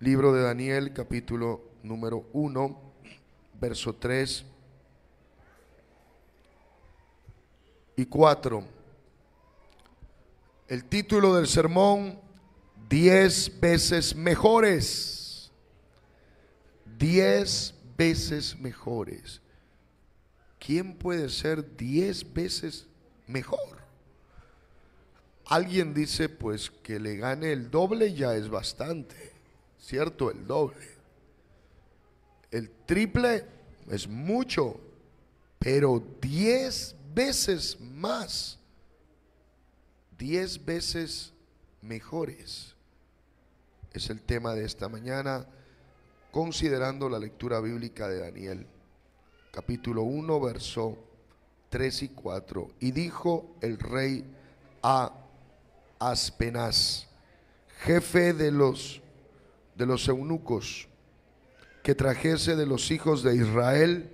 Libro de Daniel, capítulo número 1, verso 3 y 4. El título del sermón, 10 veces mejores. 10 veces mejores. ¿Quién puede ser 10 veces mejor? Alguien dice pues que le gane el doble ya es bastante. ¿cierto? El doble. El triple es mucho, pero diez veces más, diez veces mejores. Es el tema de esta mañana, considerando la lectura bíblica de Daniel, capítulo 1, verso 3 y 4. Y dijo el rey a Aspenaz, jefe de los de los eunucos que trajese de los hijos de Israel,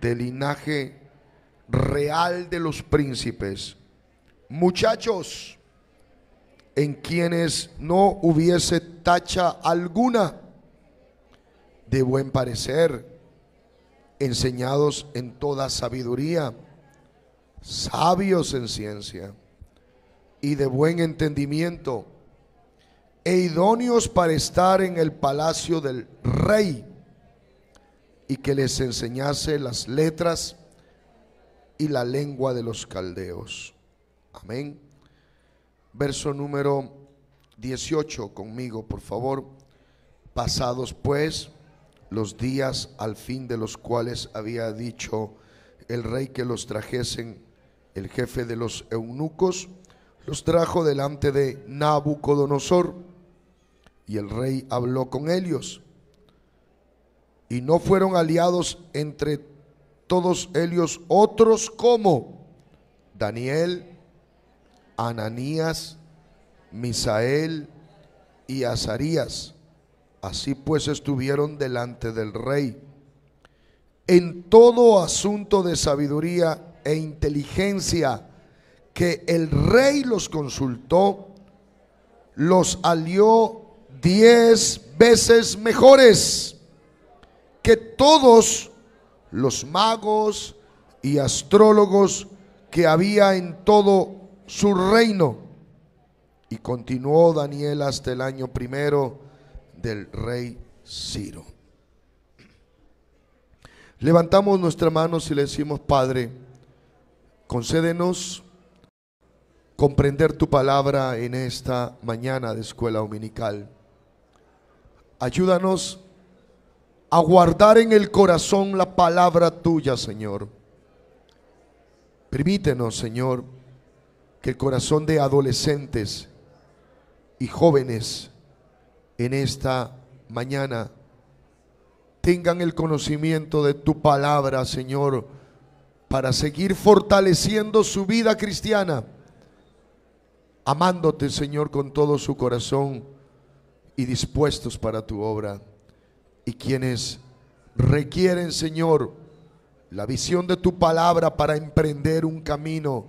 del linaje real de los príncipes, muchachos en quienes no hubiese tacha alguna de buen parecer, enseñados en toda sabiduría, sabios en ciencia y de buen entendimiento e idóneos para estar en el palacio del rey y que les enseñase las letras y la lengua de los caldeos. Amén. Verso número 18 conmigo, por favor. Pasados pues los días al fin de los cuales había dicho el rey que los trajesen el jefe de los eunucos, los trajo delante de Nabucodonosor y el rey habló con ellos Y no fueron aliados entre todos ellos otros como Daniel, Ananías, Misael y Azarías. Así pues estuvieron delante del rey. En todo asunto de sabiduría e inteligencia que el rey los consultó, los alió diez veces mejores que todos los magos y astrólogos que había en todo su reino. Y continuó Daniel hasta el año primero del rey Ciro. Levantamos nuestras manos y le decimos, Padre, concédenos comprender tu palabra en esta mañana de escuela dominical. Ayúdanos a guardar en el corazón la palabra tuya, Señor. Permítenos, Señor, que el corazón de adolescentes y jóvenes en esta mañana tengan el conocimiento de tu palabra, Señor, para seguir fortaleciendo su vida cristiana, amándote, Señor, con todo su corazón y dispuestos para tu obra. Y quienes requieren, Señor, la visión de tu palabra para emprender un camino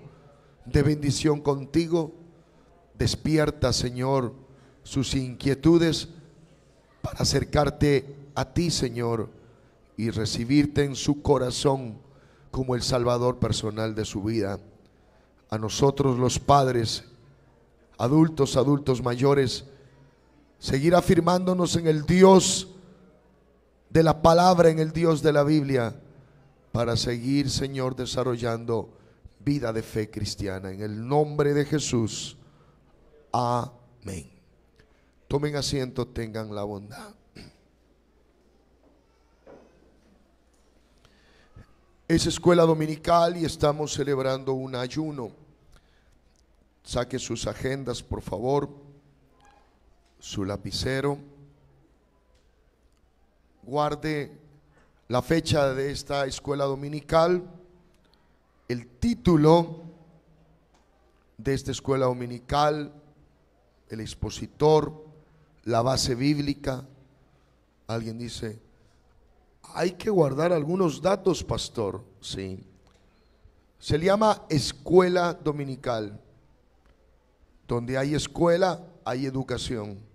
de bendición contigo, despierta, Señor, sus inquietudes para acercarte a ti, Señor, y recibirte en su corazón como el Salvador personal de su vida. A nosotros los padres, adultos, adultos mayores, Seguir afirmándonos en el Dios de la palabra, en el Dios de la Biblia, para seguir, Señor, desarrollando vida de fe cristiana. En el nombre de Jesús. Amén. Tomen asiento, tengan la bondad. Es escuela dominical y estamos celebrando un ayuno. Saque sus agendas, por favor su lapicero, guarde la fecha de esta escuela dominical, el título de esta escuela dominical, el expositor, la base bíblica. Alguien dice, hay que guardar algunos datos, pastor. Sí. Se le llama escuela dominical. Donde hay escuela, hay educación.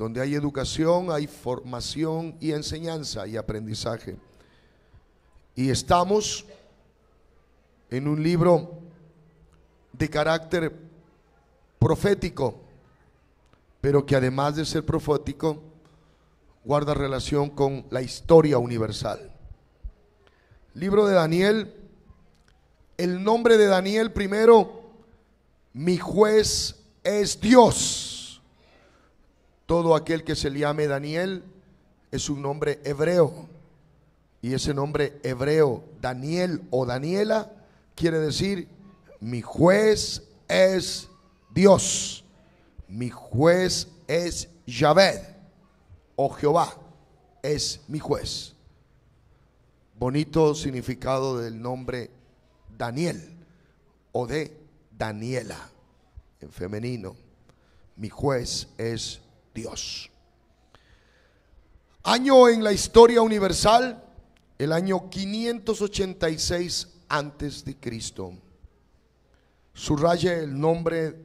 Donde hay educación, hay formación y enseñanza y aprendizaje. Y estamos en un libro de carácter profético, pero que además de ser profético, guarda relación con la historia universal. Libro de Daniel, el nombre de Daniel primero, mi juez es Dios. Todo aquel que se llame Daniel es un nombre hebreo. Y ese nombre hebreo, Daniel o Daniela, quiere decir, mi juez es Dios. Mi juez es Yahvé o oh Jehová es mi juez. Bonito significado del nombre Daniel o de Daniela en femenino. Mi juez es Dios. Año en la historia universal, el año 586 antes de Cristo. Subraye el nombre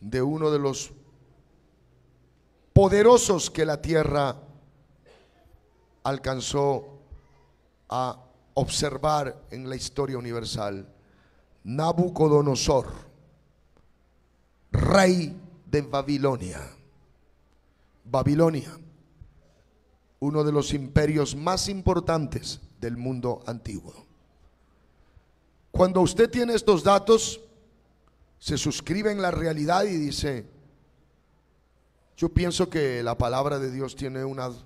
de uno de los poderosos que la tierra alcanzó a observar en la historia universal. Nabucodonosor, rey de Babilonia. Babilonia, uno de los imperios más importantes del mundo antiguo. Cuando usted tiene estos datos, se suscribe en la realidad y dice, yo pienso que la palabra de Dios tiene unas,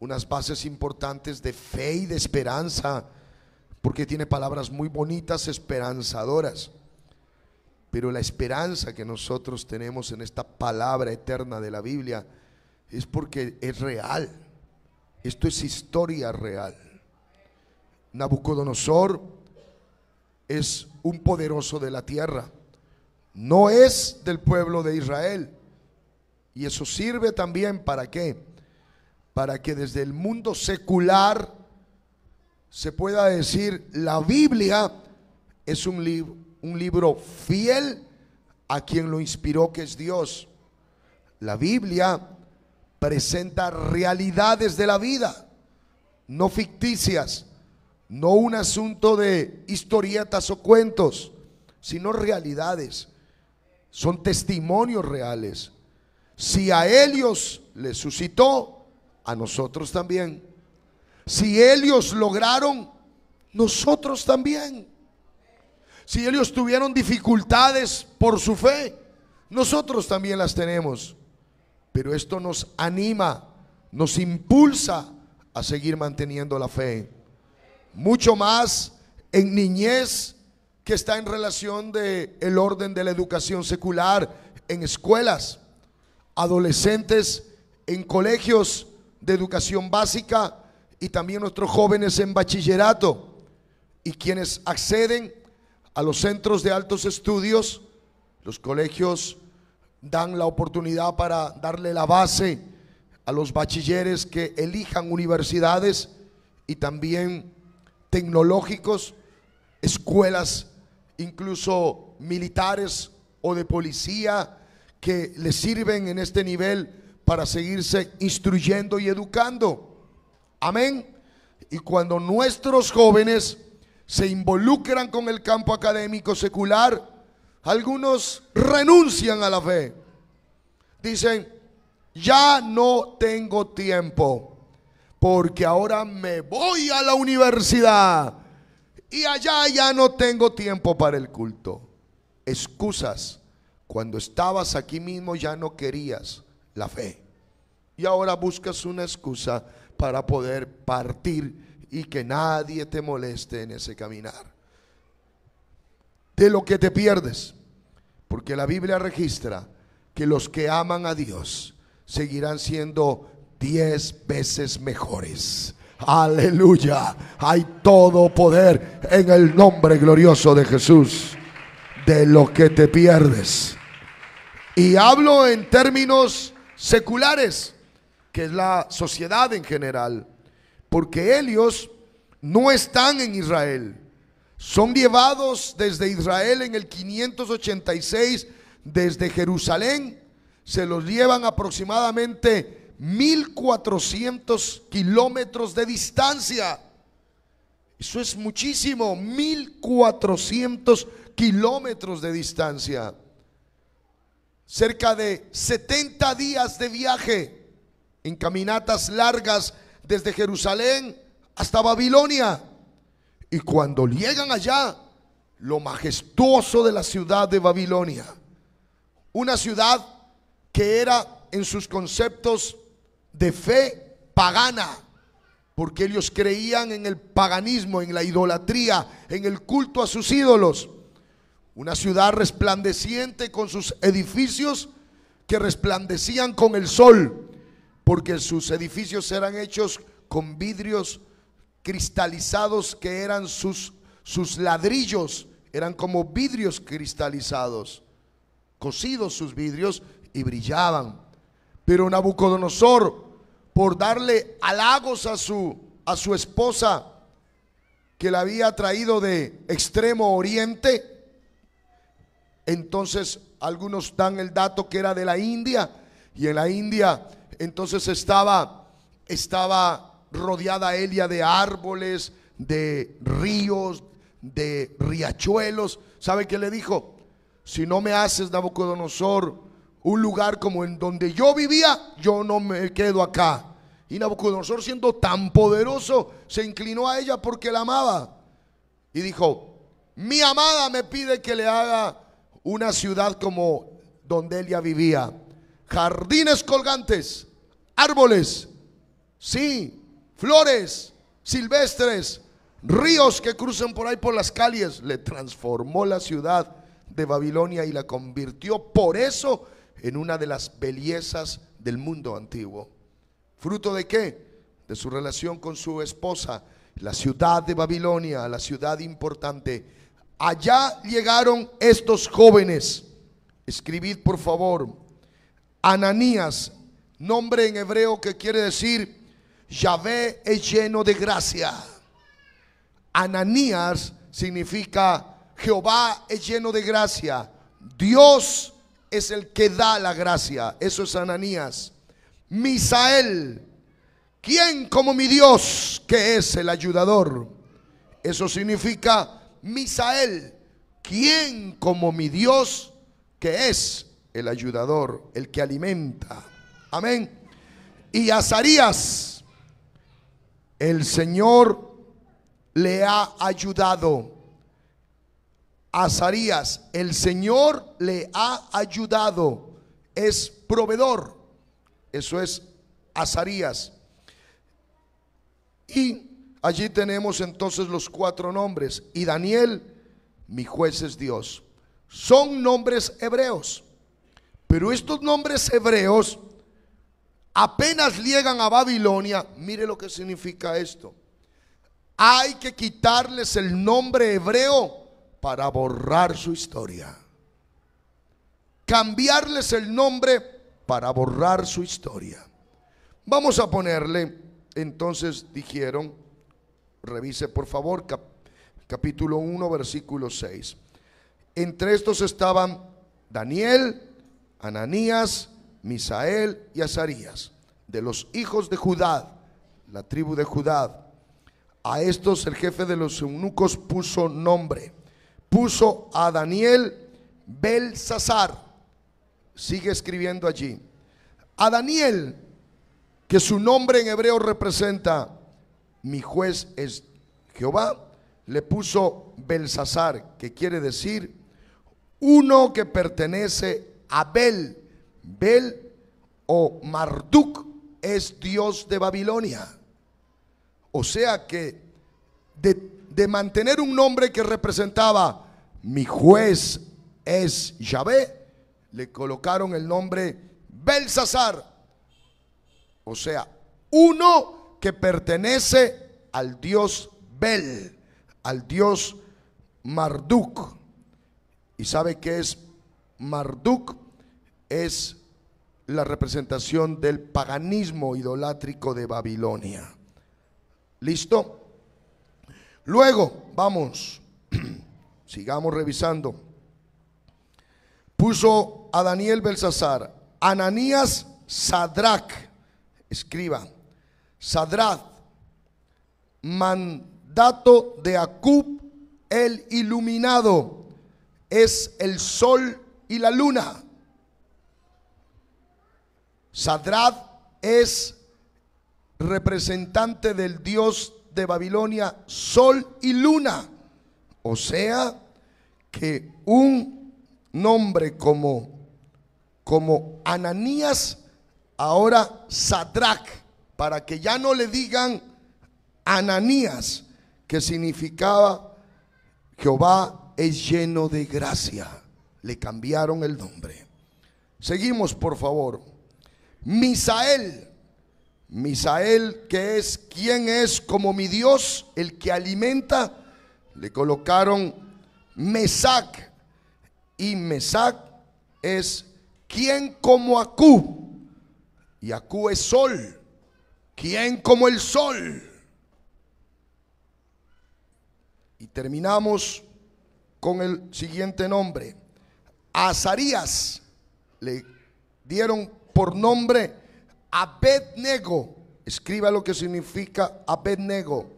unas bases importantes de fe y de esperanza, porque tiene palabras muy bonitas, esperanzadoras. Pero la esperanza que nosotros tenemos en esta palabra eterna de la Biblia es porque es real. Esto es historia real. Nabucodonosor es un poderoso de la tierra. No es del pueblo de Israel. Y eso sirve también para qué? Para que desde el mundo secular se pueda decir la Biblia es un libro un libro fiel a quien lo inspiró, que es Dios. La Biblia presenta realidades de la vida, no ficticias, no un asunto de historietas o cuentos, sino realidades. Son testimonios reales. Si a ellos les suscitó, a nosotros también. Si ellos lograron, nosotros también. Si ellos tuvieron dificultades por su fe, nosotros también las tenemos. Pero esto nos anima, nos impulsa a seguir manteniendo la fe. Mucho más en niñez que está en relación de el orden de la educación secular en escuelas, adolescentes en colegios de educación básica y también nuestros jóvenes en bachillerato y quienes acceden a los centros de altos estudios, los colegios dan la oportunidad para darle la base a los bachilleres que elijan universidades y también tecnológicos, escuelas incluso militares o de policía que les sirven en este nivel para seguirse instruyendo y educando. Amén. Y cuando nuestros jóvenes se involucran con el campo académico secular, algunos renuncian a la fe. Dicen, ya no tengo tiempo, porque ahora me voy a la universidad y allá ya no tengo tiempo para el culto. Excusas, cuando estabas aquí mismo ya no querías la fe y ahora buscas una excusa para poder partir y que nadie te moleste en ese caminar. De lo que te pierdes, porque la Biblia registra que los que aman a Dios seguirán siendo diez veces mejores. Aleluya. Hay todo poder en el nombre glorioso de Jesús. De lo que te pierdes. Y hablo en términos seculares, que es la sociedad en general porque ellos no están en Israel. Son llevados desde Israel en el 586, desde Jerusalén. Se los llevan aproximadamente 1400 kilómetros de distancia. Eso es muchísimo, 1400 kilómetros de distancia. Cerca de 70 días de viaje en caminatas largas desde Jerusalén hasta Babilonia. Y cuando llegan allá, lo majestuoso de la ciudad de Babilonia, una ciudad que era en sus conceptos de fe pagana, porque ellos creían en el paganismo, en la idolatría, en el culto a sus ídolos. Una ciudad resplandeciente con sus edificios que resplandecían con el sol porque sus edificios eran hechos con vidrios cristalizados que eran sus, sus ladrillos, eran como vidrios cristalizados, cocidos sus vidrios y brillaban. Pero Nabucodonosor, por darle halagos a su, a su esposa, que la había traído de extremo oriente, entonces algunos dan el dato que era de la India, y en la India entonces estaba, estaba rodeada Elia de árboles, de ríos, de riachuelos. ¿Sabe qué le dijo? Si no me haces, Nabucodonosor, un lugar como en donde yo vivía, yo no me quedo acá. Y Nabucodonosor, siendo tan poderoso, se inclinó a ella porque la amaba. Y dijo, mi amada me pide que le haga una ciudad como donde ella vivía. Jardines colgantes, árboles, sí, flores silvestres, ríos que cruzan por ahí por las calles. Le transformó la ciudad de Babilonia y la convirtió por eso en una de las bellezas del mundo antiguo. ¿Fruto de qué? De su relación con su esposa, la ciudad de Babilonia, la ciudad importante. Allá llegaron estos jóvenes. Escribid por favor. Ananías, nombre en hebreo que quiere decir Yahvé es lleno de gracia. Ananías significa Jehová es lleno de gracia. Dios es el que da la gracia. Eso es Ananías. Misael, ¿quién como mi Dios que es el ayudador? Eso significa Misael, ¿quién como mi Dios que es el ayudador, el que alimenta? Amén. Y Azarías, el Señor le ha ayudado. Azarías, el Señor le ha ayudado. Es proveedor. Eso es Azarías. Y allí tenemos entonces los cuatro nombres. Y Daniel, mi juez es Dios. Son nombres hebreos. Pero estos nombres hebreos apenas llegan a Babilonia, mire lo que significa esto. Hay que quitarles el nombre hebreo para borrar su historia. Cambiarles el nombre para borrar su historia. Vamos a ponerle, entonces dijeron, revise por favor capítulo 1, versículo 6. Entre estos estaban Daniel, Ananías, Misael y Azarías, de los hijos de Judá, la tribu de Judá. A estos el jefe de los eunucos puso nombre. Puso a Daniel Belsasar. Sigue escribiendo allí. A Daniel, que su nombre en hebreo representa mi juez es Jehová, le puso Belsasar, que quiere decir uno que pertenece a Bel, Bel o Marduk es dios de Babilonia. O sea que de, mantener un nombre que representaba mi juez es Yahvé, le colocaron el nombre Belsasar. O sea, uno que pertenece al dios Bel, al dios Marduk. ¿Y sabe que es Marduk? es la representación del paganismo idolátrico de Babilonia. ¿Listo? Luego, vamos, sigamos revisando. Puso a Daniel Belsasar, Ananías Sadrach, escriba, Sadrach, mandato de Acub el iluminado, es el sol y la luna Sadrad es representante del dios de Babilonia, sol y luna. O sea, que un nombre como, como Ananías, ahora Sadrach, para que ya no le digan Ananías, que significaba Jehová es lleno de gracia. Le cambiaron el nombre. Seguimos, por favor. Misael. Misael, que es quien es como mi Dios, el que alimenta, le colocaron Mesac. Y Mesac es quien como Acu Y Acu es sol. Quien como el sol. Y terminamos con el siguiente nombre. Azarías le dieron por nombre Abednego. Escriba lo que significa Abednego.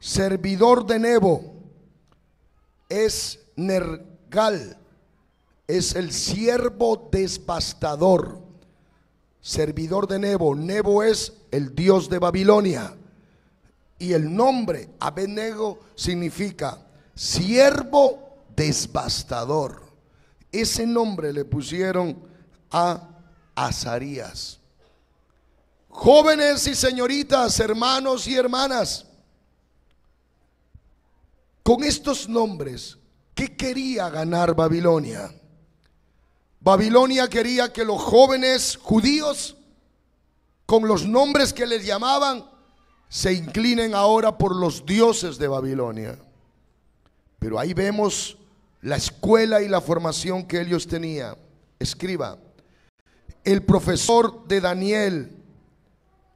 Servidor de Nebo es Nergal, es el siervo desbastador. Servidor de Nebo. Nebo es el dios de Babilonia. Y el nombre Abednego significa siervo desbastador. Ese nombre le pusieron a Azarías. Jóvenes y señoritas, hermanos y hermanas, con estos nombres, ¿qué quería ganar Babilonia? Babilonia quería que los jóvenes judíos, con los nombres que les llamaban, se inclinen ahora por los dioses de Babilonia. Pero ahí vemos la escuela y la formación que ellos tenían. Escriba, el profesor de Daniel,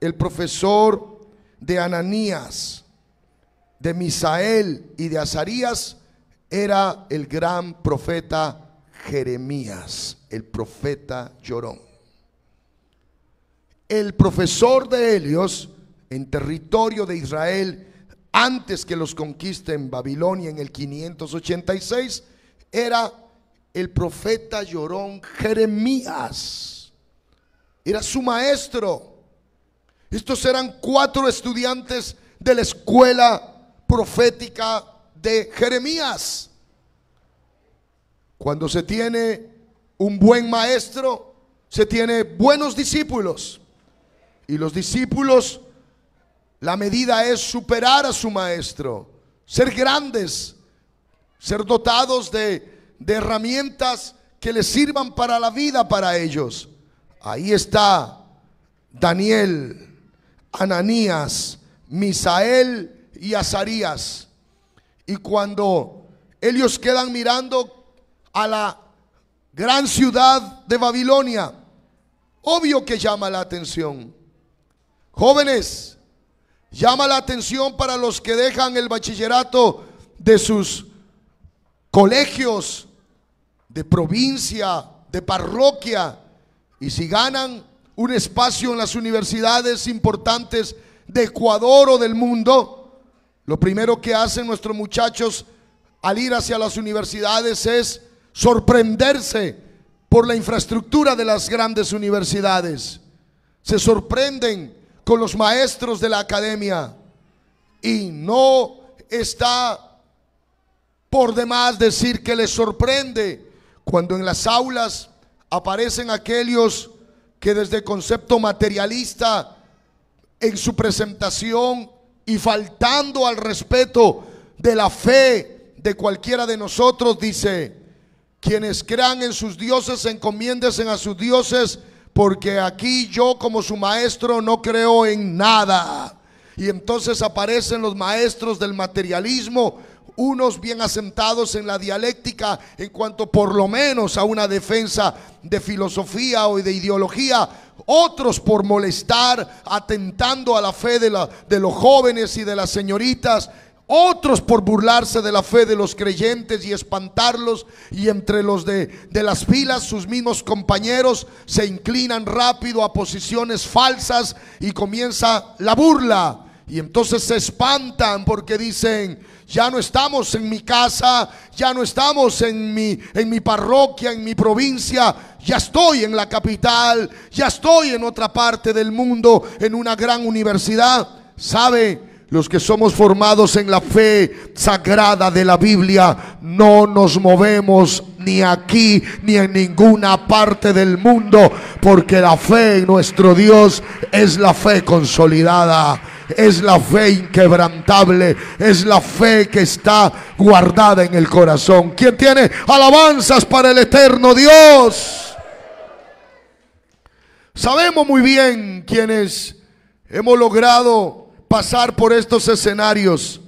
el profesor de Ananías, de Misael y de Azarías era el gran profeta Jeremías, el profeta llorón. El profesor de Helios en territorio de Israel antes que los conquiste en Babilonia en el 586 era el profeta llorón Jeremías era su maestro. Estos eran cuatro estudiantes de la escuela profética de Jeremías. Cuando se tiene un buen maestro, se tiene buenos discípulos. Y los discípulos, la medida es superar a su maestro, ser grandes, ser dotados de, herramientas que les sirvan para la vida para ellos. Ahí está Daniel, Ananías, Misael y Azarías. Y cuando ellos quedan mirando a la gran ciudad de Babilonia, obvio que llama la atención. Jóvenes, llama la atención para los que dejan el bachillerato de sus colegios, de provincia, de parroquia y si ganan un espacio en las universidades importantes de Ecuador o del mundo, lo primero que hacen nuestros muchachos al ir hacia las universidades es sorprenderse por la infraestructura de las grandes universidades. Se sorprenden con los maestros de la academia y no está por demás decir que les sorprende cuando en las aulas aparecen aquellos que desde concepto materialista en su presentación y faltando al respeto de la fe de cualquiera de nosotros, dice, quienes crean en sus dioses, encomiéndesen a sus dioses, porque aquí yo como su maestro no creo en nada. Y entonces aparecen los maestros del materialismo unos bien asentados en la dialéctica en cuanto por lo menos a una defensa de filosofía o de ideología, otros por molestar, atentando a la fe de, los jóvenes y de las señoritas, otros por burlarse de la fe de los creyentes y espantarlos, y entre los de, de, las filas sus mismos compañeros se inclinan rápido a posiciones falsas y comienza la burla y entonces se espantan porque dicen, ya no estamos en mi casa, ya no estamos en mi, en mi parroquia, en mi provincia, ya estoy en la capital, ya estoy en otra parte del mundo, en una gran universidad. ¿Sabe? Los que somos formados en la fe sagrada de la Biblia, no nos movemos ni aquí ni en ninguna parte del mundo, porque la fe en nuestro Dios es la fe consolidada es la fe inquebrantable, es la fe que está guardada en el corazón. ¿Quién tiene alabanzas para el eterno Dios? Sabemos muy bien quienes hemos logrado pasar por estos escenarios,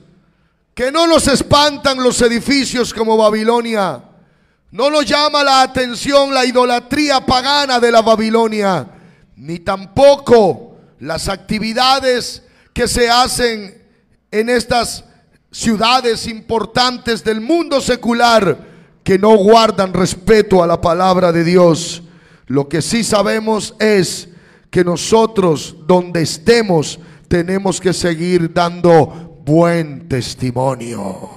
que no nos espantan los edificios como Babilonia, no nos llama la atención la idolatría pagana de la Babilonia, ni tampoco las actividades que se hacen en estas ciudades importantes del mundo secular que no guardan respeto a la palabra de Dios. Lo que sí sabemos es que nosotros donde estemos tenemos que seguir dando buen testimonio.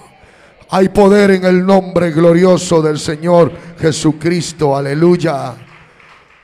Hay poder en el nombre glorioso del Señor Jesucristo. Aleluya.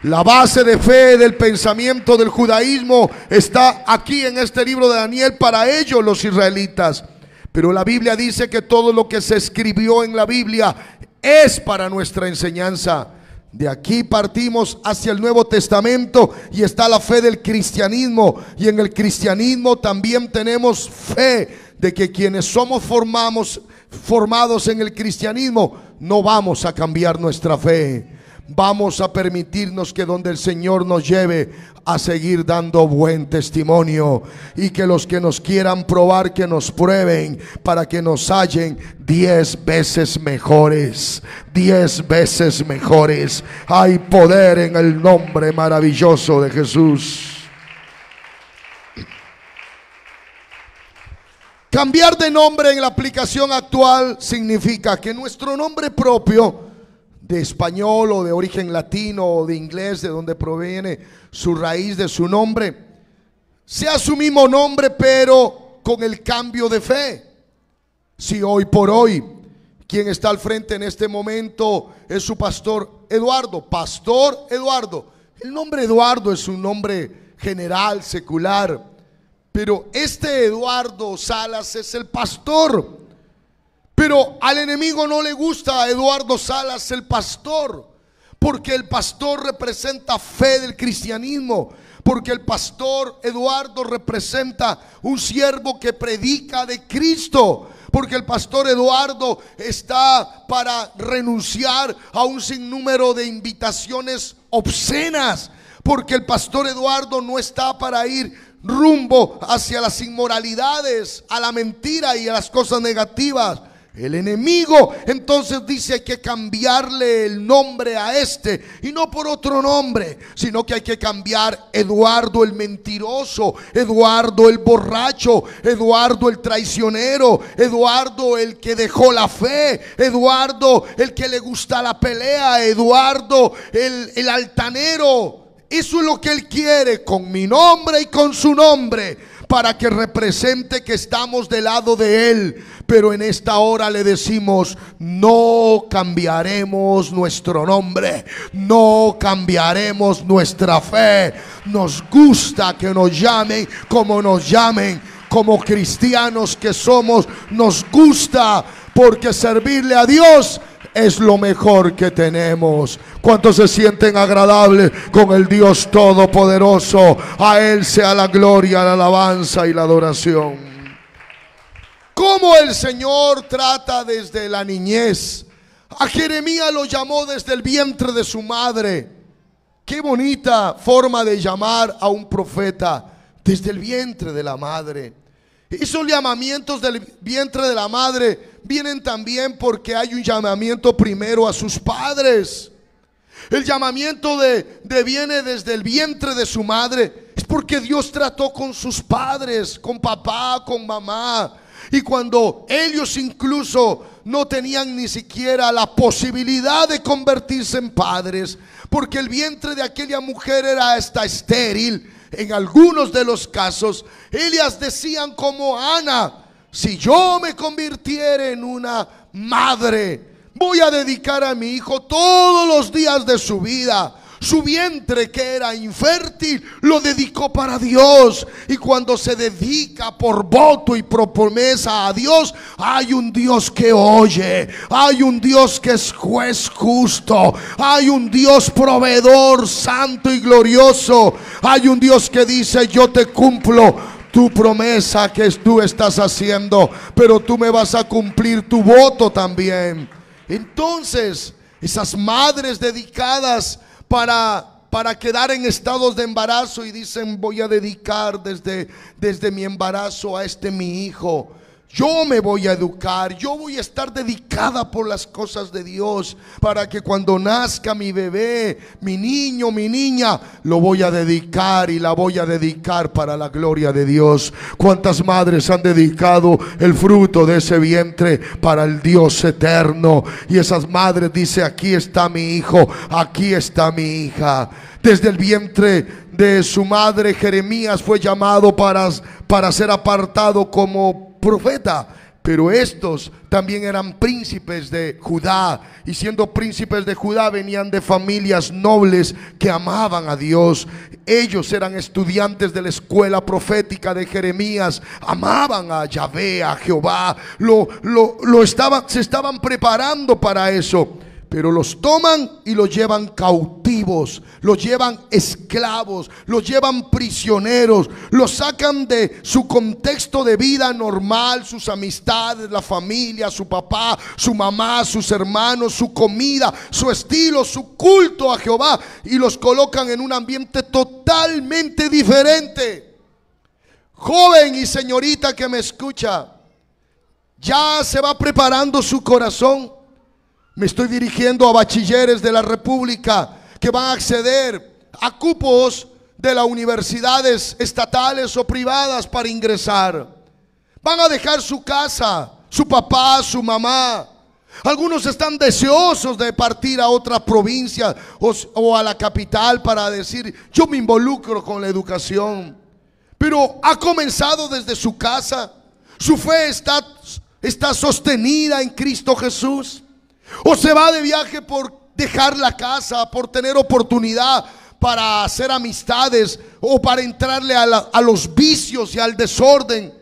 La base de fe del pensamiento del judaísmo está aquí en este libro de Daniel para ellos los israelitas. Pero la Biblia dice que todo lo que se escribió en la Biblia es para nuestra enseñanza. De aquí partimos hacia el Nuevo Testamento y está la fe del cristianismo. Y en el cristianismo también tenemos fe de que quienes somos formamos, formados en el cristianismo no vamos a cambiar nuestra fe vamos a permitirnos que donde el Señor nos lleve a seguir dando buen testimonio y que los que nos quieran probar que nos prueben para que nos hallen diez veces mejores, diez veces mejores. Hay poder en el nombre maravilloso de Jesús. Cambiar de nombre en la aplicación actual significa que nuestro nombre propio de español o de origen latino o de inglés, de donde proviene su raíz de su nombre, sea su mismo nombre, pero con el cambio de fe. Si hoy por hoy quien está al frente en este momento es su pastor Eduardo, pastor Eduardo. El nombre Eduardo es un nombre general, secular, pero este Eduardo Salas es el pastor pero al enemigo no le gusta a Eduardo Salas el pastor, porque el pastor representa fe del cristianismo, porque el pastor Eduardo representa un siervo que predica de Cristo, porque el pastor Eduardo está para renunciar a un sinnúmero de invitaciones obscenas, porque el pastor Eduardo no está para ir rumbo hacia las inmoralidades, a la mentira y a las cosas negativas el enemigo. Entonces dice hay que cambiarle el nombre a este y no por otro nombre, sino que hay que cambiar Eduardo el mentiroso, Eduardo el borracho, Eduardo el traicionero, Eduardo el que dejó la fe, Eduardo el que le gusta la pelea, Eduardo el, el altanero. Eso es lo que él quiere con mi nombre y con su nombre para que represente que estamos del lado de Él. Pero en esta hora le decimos, no cambiaremos nuestro nombre, no cambiaremos nuestra fe. Nos gusta que nos llamen como nos llamen, como cristianos que somos, nos gusta porque servirle a Dios es lo mejor que tenemos. ¿Cuántos se sienten agradables con el Dios Todopoderoso? A Él sea la gloria, la alabanza y la adoración. como el Señor trata desde la niñez? A Jeremías lo llamó desde el vientre de su madre. Qué bonita forma de llamar a un profeta desde el vientre de la madre. ¿Hizo llamamientos del vientre de la madre vienen también porque hay un llamamiento primero a sus padres. El llamamiento de, de viene desde el vientre de su madre. Es porque Dios trató con sus padres, con papá, con mamá. Y cuando ellos incluso no tenían ni siquiera la posibilidad de convertirse en padres, porque el vientre de aquella mujer era hasta estéril, en algunos de los casos, ellas decían como Ana, si yo me convirtiere en una madre, voy a dedicar a mi hijo todos los días de su vida. Su vientre que era infértil lo dedicó para Dios. Y cuando se dedica por voto y por promesa a Dios, hay un Dios que oye, hay un Dios que es juez justo, hay un Dios proveedor santo y glorioso, hay un Dios que dice, yo te cumplo tu promesa que tú estás haciendo, pero tú me vas a cumplir tu voto también. Entonces, esas madres dedicadas para para quedar en estados de embarazo y dicen voy a dedicar desde desde mi embarazo a este mi hijo yo me voy a educar, yo voy a estar dedicada por las cosas de Dios para que cuando nazca mi bebé, mi niño, mi niña, lo voy a dedicar y la voy a dedicar para la gloria de Dios. ¿Cuántas madres han dedicado el fruto de ese vientre para el Dios eterno? Y esas madres dice: aquí está mi hijo, aquí está mi hija. Desde el vientre de su madre Jeremías fue llamado para, para ser apartado como profeta. Pero estos también eran príncipes de Judá. Y siendo príncipes de Judá venían de familias nobles que amaban a Dios. Ellos eran estudiantes de la escuela profética de Jeremías. Amaban a Yahvé, a Jehová. Lo, lo, lo estaban, se estaban preparando para eso. Pero los toman y los llevan cautivos, los llevan esclavos, los llevan prisioneros, los sacan de su contexto de vida normal, sus amistades, la familia, su papá, su mamá, sus hermanos, su comida, su estilo, su culto a Jehová y los colocan en un ambiente totalmente diferente. Joven y señorita que me escucha, ya se va preparando su corazón me estoy dirigiendo a bachilleres de la República que van a acceder a cupos de las universidades estatales o privadas para ingresar. Van a dejar su casa, su papá, su mamá. Algunos están deseosos de partir a otra provincia o, a la capital para decir, yo me involucro con la educación. Pero ha comenzado desde su casa. Su fe está, está sostenida en Cristo Jesús. O se va de viaje por dejar la casa, por tener oportunidad para hacer amistades o para entrarle a, los vicios y al desorden.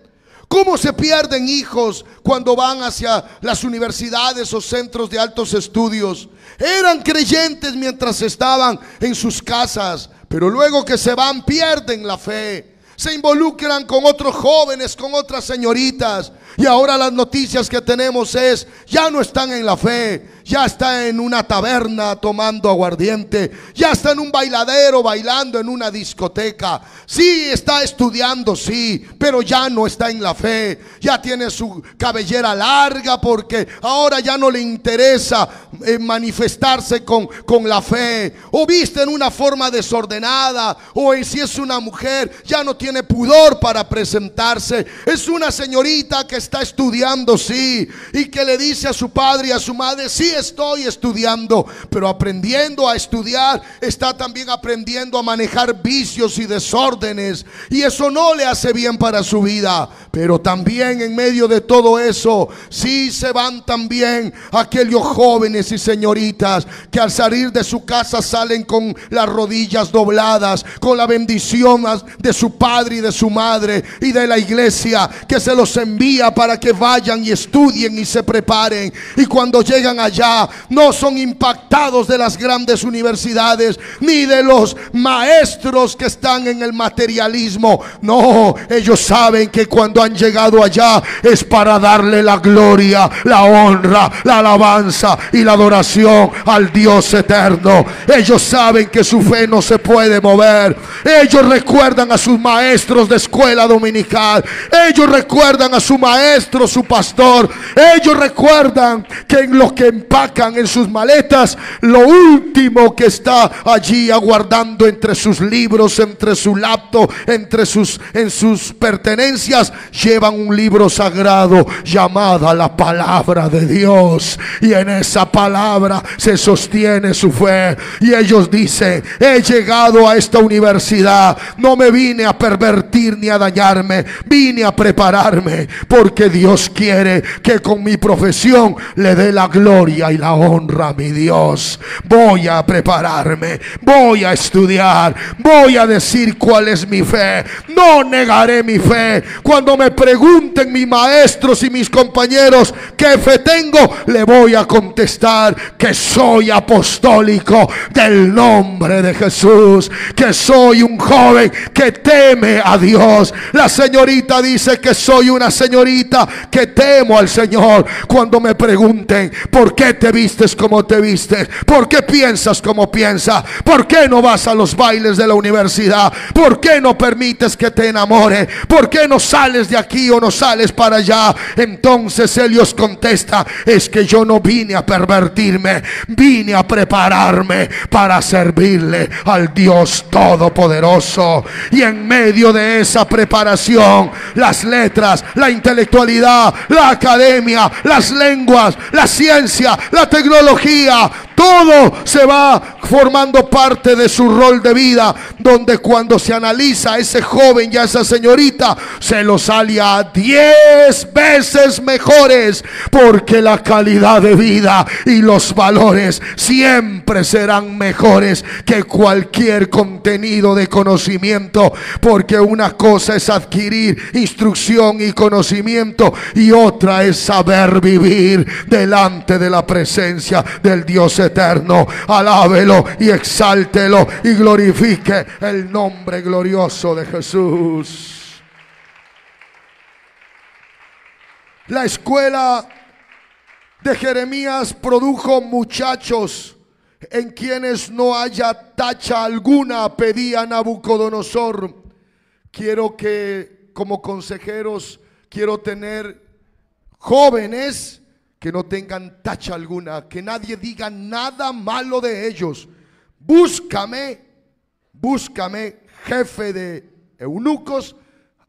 ¿Cómo se pierden hijos cuando van hacia las universidades o centros de altos estudios? Eran creyentes mientras estaban en sus casas, pero luego que se van pierden la fe se involucran con otros jóvenes, con otras señoritas. Y ahora las noticias que tenemos es, ya no están en la fe, ya está en una taberna tomando aguardiente, ya está en un bailadero bailando en una discoteca, sí está estudiando, sí, pero ya no está en la fe, ya tiene su cabellera larga porque ahora ya no le interesa eh, manifestarse con, con la fe, o viste en una forma desordenada, o si es una mujer, ya no tiene pudor para presentarse. Es una señorita que está estudiando, sí, y que le dice a su padre y a su madre, sí estoy estudiando, pero aprendiendo a estudiar, está también aprendiendo a manejar vicios y desórdenes. Y eso no le hace bien para su vida. Pero también en medio de todo eso, sí se van también aquellos jóvenes y señoritas que al salir de su casa salen con las rodillas dobladas, con la bendición de su padre y de su madre y de la iglesia que se los envía para que vayan y estudien y se preparen. Y cuando llegan allá no son impactados de las grandes universidades ni de los maestros que están en el materialismo. No, ellos saben que cuando han llegado allá es para darle la gloria, la honra, la alabanza y la adoración al Dios eterno. Ellos saben que su fe no se puede mover. Ellos recuerdan a sus maestros maestros de escuela dominical. Ellos recuerdan a su maestro, su pastor. Ellos recuerdan que en lo que empacan en sus maletas, lo último que está allí aguardando entre sus libros, entre su laptop, entre sus, en sus pertenencias, llevan un libro sagrado llamada la palabra de Dios. Y en esa palabra se sostiene su fe. Y ellos dicen, he llegado a esta universidad, no me vine a perder pervertir ni a dañarme. Vine a prepararme porque Dios quiere que con mi profesión le dé la gloria y la honra a mi Dios. Voy a prepararme, voy a estudiar, voy a decir cuál es mi fe. No negaré mi fe. Cuando me pregunten mis maestros y mis compañeros qué fe tengo, le voy a contestar que soy apostólico del nombre de Jesús, que soy un joven que teme a Dios. La señorita dice que soy una señorita que temo al Señor. Cuando me pregunten, ¿por qué te vistes como te vistes? ¿Por qué piensas como piensas? ¿Por qué no vas a los bailes de la universidad? ¿Por qué no permites que te enamore? ¿Por qué no sales de aquí o no sales para allá? Entonces Dios contesta, es que yo no vine a pervertirme, vine a prepararme para servirle al Dios Todopoderoso. Y en medio de esa preparación. Las letras, la intelectualidad, la academia, las lenguas, la ciencia, la tecnología. Todo se va formando parte de su rol de vida, donde cuando se analiza a ese joven y a esa señorita, se lo sale a 10 veces mejores, porque la calidad de vida y los valores siempre serán mejores que cualquier contenido de conocimiento, porque una cosa es adquirir instrucción y conocimiento y otra es saber vivir delante de la presencia del Dios eterno. Alábelo y exáltelo y glorifique el nombre glorioso de Jesús. La escuela de Jeremías produjo muchachos en quienes no haya tacha alguna, pedía Nabucodonosor quiero que como consejeros, quiero tener jóvenes que no tengan tacha alguna, que nadie diga nada malo de ellos. Búscame, búscame jefe de eunucos,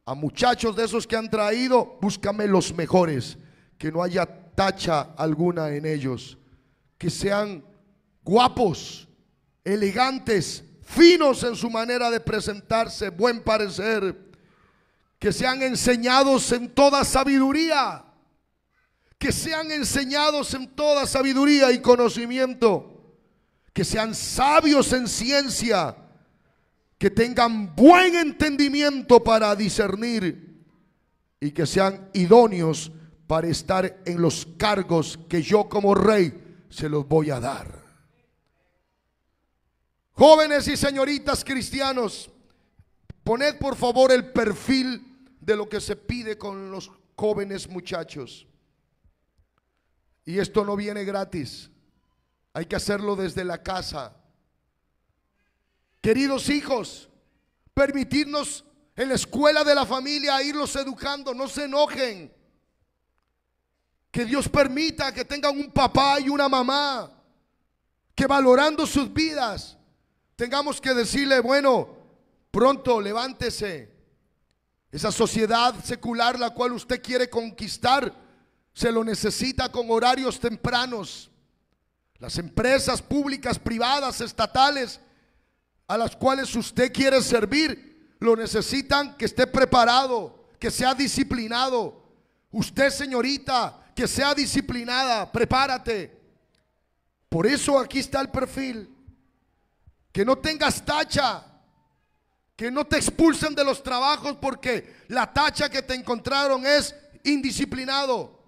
a muchachos de esos que han traído, búscame los mejores, que no haya tacha alguna en ellos, que sean guapos, elegantes, finos en su manera de presentarse, buen parecer, que sean enseñados en toda sabiduría, que sean enseñados en toda sabiduría y conocimiento, que sean sabios en ciencia, que tengan buen entendimiento para discernir y que sean idóneos para estar en los cargos que yo como rey se los voy a dar. Jóvenes y señoritas cristianos, poned por favor el perfil de lo que se pide con los jóvenes muchachos. Y esto no viene gratis. Hay que hacerlo desde la casa. Queridos hijos, permitirnos en la escuela de la familia irlos educando, no se enojen. Que Dios permita que tengan un papá y una mamá que valorando sus vidas tengamos que decirle, bueno, pronto levántese. Esa sociedad secular la cual usted quiere conquistar se lo necesita con horarios tempranos. Las empresas públicas, privadas, estatales, a las cuales usted quiere servir, lo necesitan que esté preparado, que sea disciplinado. Usted, señorita, que sea disciplinada, prepárate. Por eso aquí está el perfil que no tengas tacha, que no te expulsen de los trabajos porque la tacha que te encontraron es indisciplinado.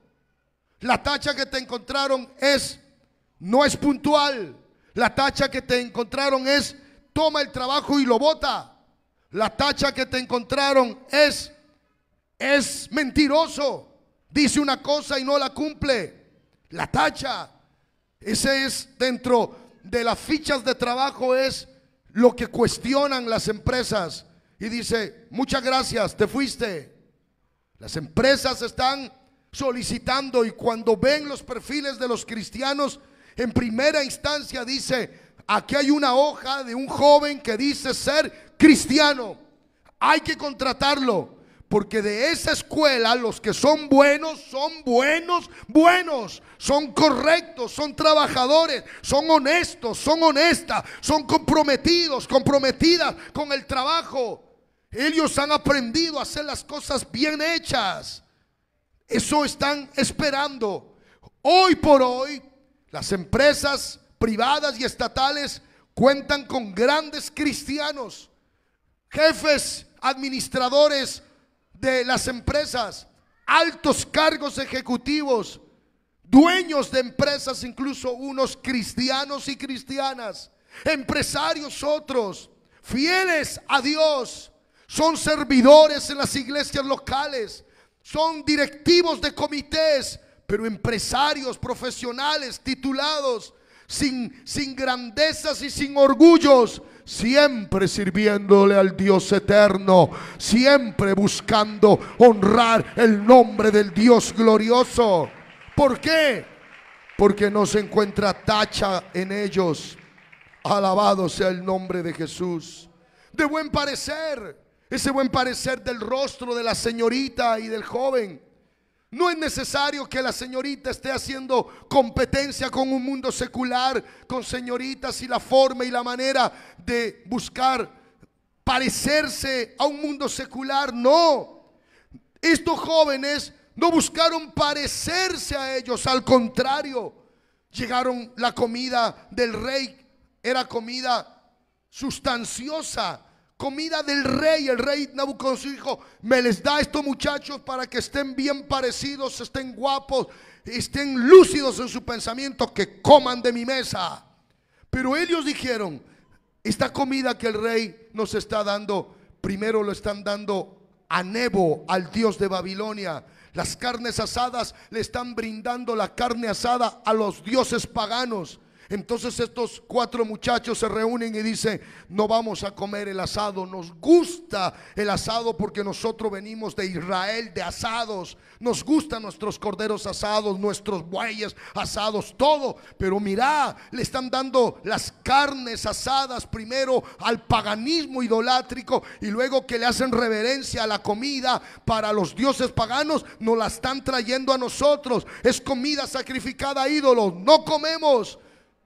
La tacha que te encontraron es no es puntual. La tacha que te encontraron es toma el trabajo y lo bota. La tacha que te encontraron es es mentiroso. Dice una cosa y no la cumple. La tacha. Ese es dentro de las fichas de trabajo es lo que cuestionan las empresas. Y dice, muchas gracias, te fuiste. Las empresas están solicitando y cuando ven los perfiles de los cristianos, en primera instancia dice, aquí hay una hoja de un joven que dice ser cristiano. Hay que contratarlo. Porque de esa escuela los que son buenos son buenos, buenos, son correctos, son trabajadores, son honestos, son honestas, son comprometidos, comprometidas con el trabajo. Ellos han aprendido a hacer las cosas bien hechas. Eso están esperando. Hoy por hoy, las empresas privadas y estatales cuentan con grandes cristianos, jefes, administradores, de las empresas, altos cargos ejecutivos, dueños de empresas, incluso unos cristianos y cristianas, empresarios otros, fieles a Dios, son servidores en las iglesias locales, son directivos de comités, pero empresarios profesionales titulados, sin, sin grandezas y sin orgullos, siempre sirviéndole al Dios eterno, siempre buscando honrar el nombre del Dios glorioso. ¿Por qué? Porque no se encuentra tacha en ellos. Alabado sea el nombre de Jesús. De buen parecer, ese buen parecer del rostro de la señorita y del joven no es necesario que la señorita esté haciendo competencia con un mundo secular, con señoritas y la forma y la manera de buscar parecerse a un mundo secular. No. Estos jóvenes no buscaron parecerse a ellos, al contrario. Llegaron la comida del rey, era comida sustanciosa, comida del rey. El rey Nabucodonosor dijo, me les da estos muchachos para que estén bien parecidos, estén guapos, estén lúcidos en su pensamiento, que coman de mi mesa. Pero ellos dijeron, esta comida que el rey nos está dando, primero lo están dando a Nebo, al dios de Babilonia. Las carnes asadas le están brindando la carne asada a los dioses paganos. Entonces estos cuatro muchachos se reúnen y dicen, no vamos a comer el asado, nos gusta el asado porque nosotros venimos de Israel, de asados, nos gustan nuestros corderos asados, nuestros bueyes asados, todo. Pero mira le están dando las carnes asadas primero al paganismo idolátrico y luego que le hacen reverencia a la comida para los dioses paganos, nos la están trayendo a nosotros. Es comida sacrificada a ídolos, no comemos.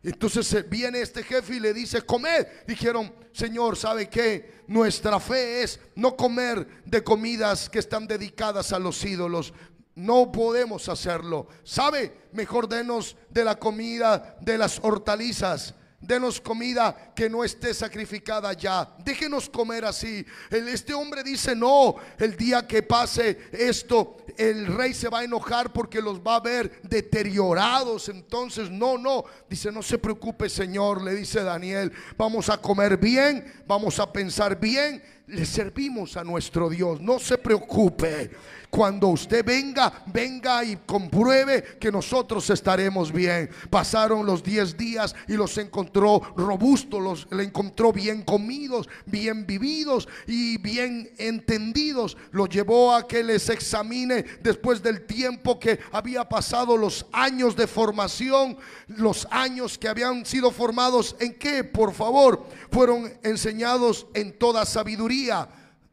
Entonces eh, viene este jefe y le dice, comer Dijeron, Señor, ¿sabe qué? Nuestra fe es no comer de comidas que están dedicadas a los ídolos. No podemos hacerlo. ¿Sabe? Mejor denos de la comida de las hortalizas Denos comida que no esté sacrificada ya. Déjenos comer así. Este hombre dice, no, el día que pase esto, el rey se va a enojar porque los va a ver deteriorados. Entonces, no, no. Dice, no se preocupe, Señor, le dice Daniel. Vamos a comer bien, vamos a pensar bien. Le servimos a nuestro Dios. No se preocupe cuando usted venga, venga y compruebe que nosotros estaremos bien. Pasaron los 10 días y los encontró robustos, los le encontró bien comidos, bien vividos y bien entendidos. Los llevó a que les examine después del tiempo que había pasado, los años de formación, los años que habían sido formados en qué, por favor, fueron enseñados en toda sabiduría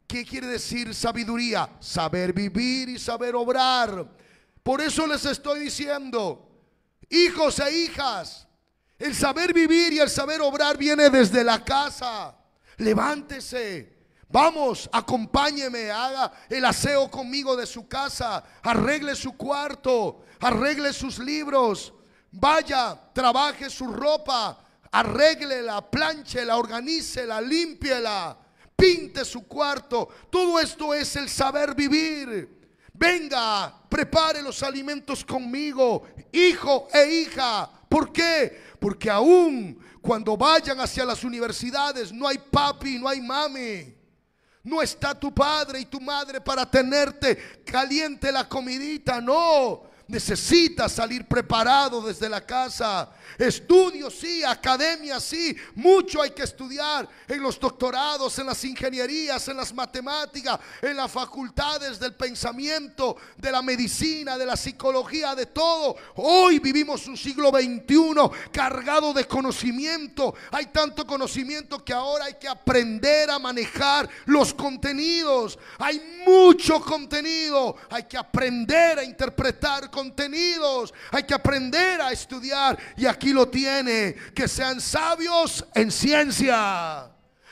¿Qué quiere decir sabiduría? Saber vivir y saber obrar. Por eso les estoy diciendo, hijos e hijas, el saber vivir y el saber obrar viene desde la casa. Levántese. Vamos, acompáñeme, haga el aseo conmigo de su casa, arregle su cuarto, arregle sus libros, vaya, trabaje su ropa, arréglela, plánchela, organícela, límpiela pinte su cuarto. Todo esto es el saber vivir. Venga, prepare los alimentos conmigo, hijo e hija. ¿Por qué? Porque aún cuando vayan hacia las universidades no hay papi, no hay mami. No está tu padre y tu madre para tenerte caliente la comidita, no. Necesita salir preparado desde la casa. Estudios, sí, academia sí, mucho hay que estudiar en los doctorados, en las ingenierías, en las matemáticas, en las facultades del pensamiento, de la medicina, de la psicología, de todo. Hoy vivimos un siglo XXI cargado de conocimiento. Hay tanto conocimiento que ahora hay que aprender a manejar los contenidos. Hay mucho contenido. Hay que aprender a interpretar contenidos, hay que aprender a estudiar. Y aquí lo tiene, que sean sabios en ciencia.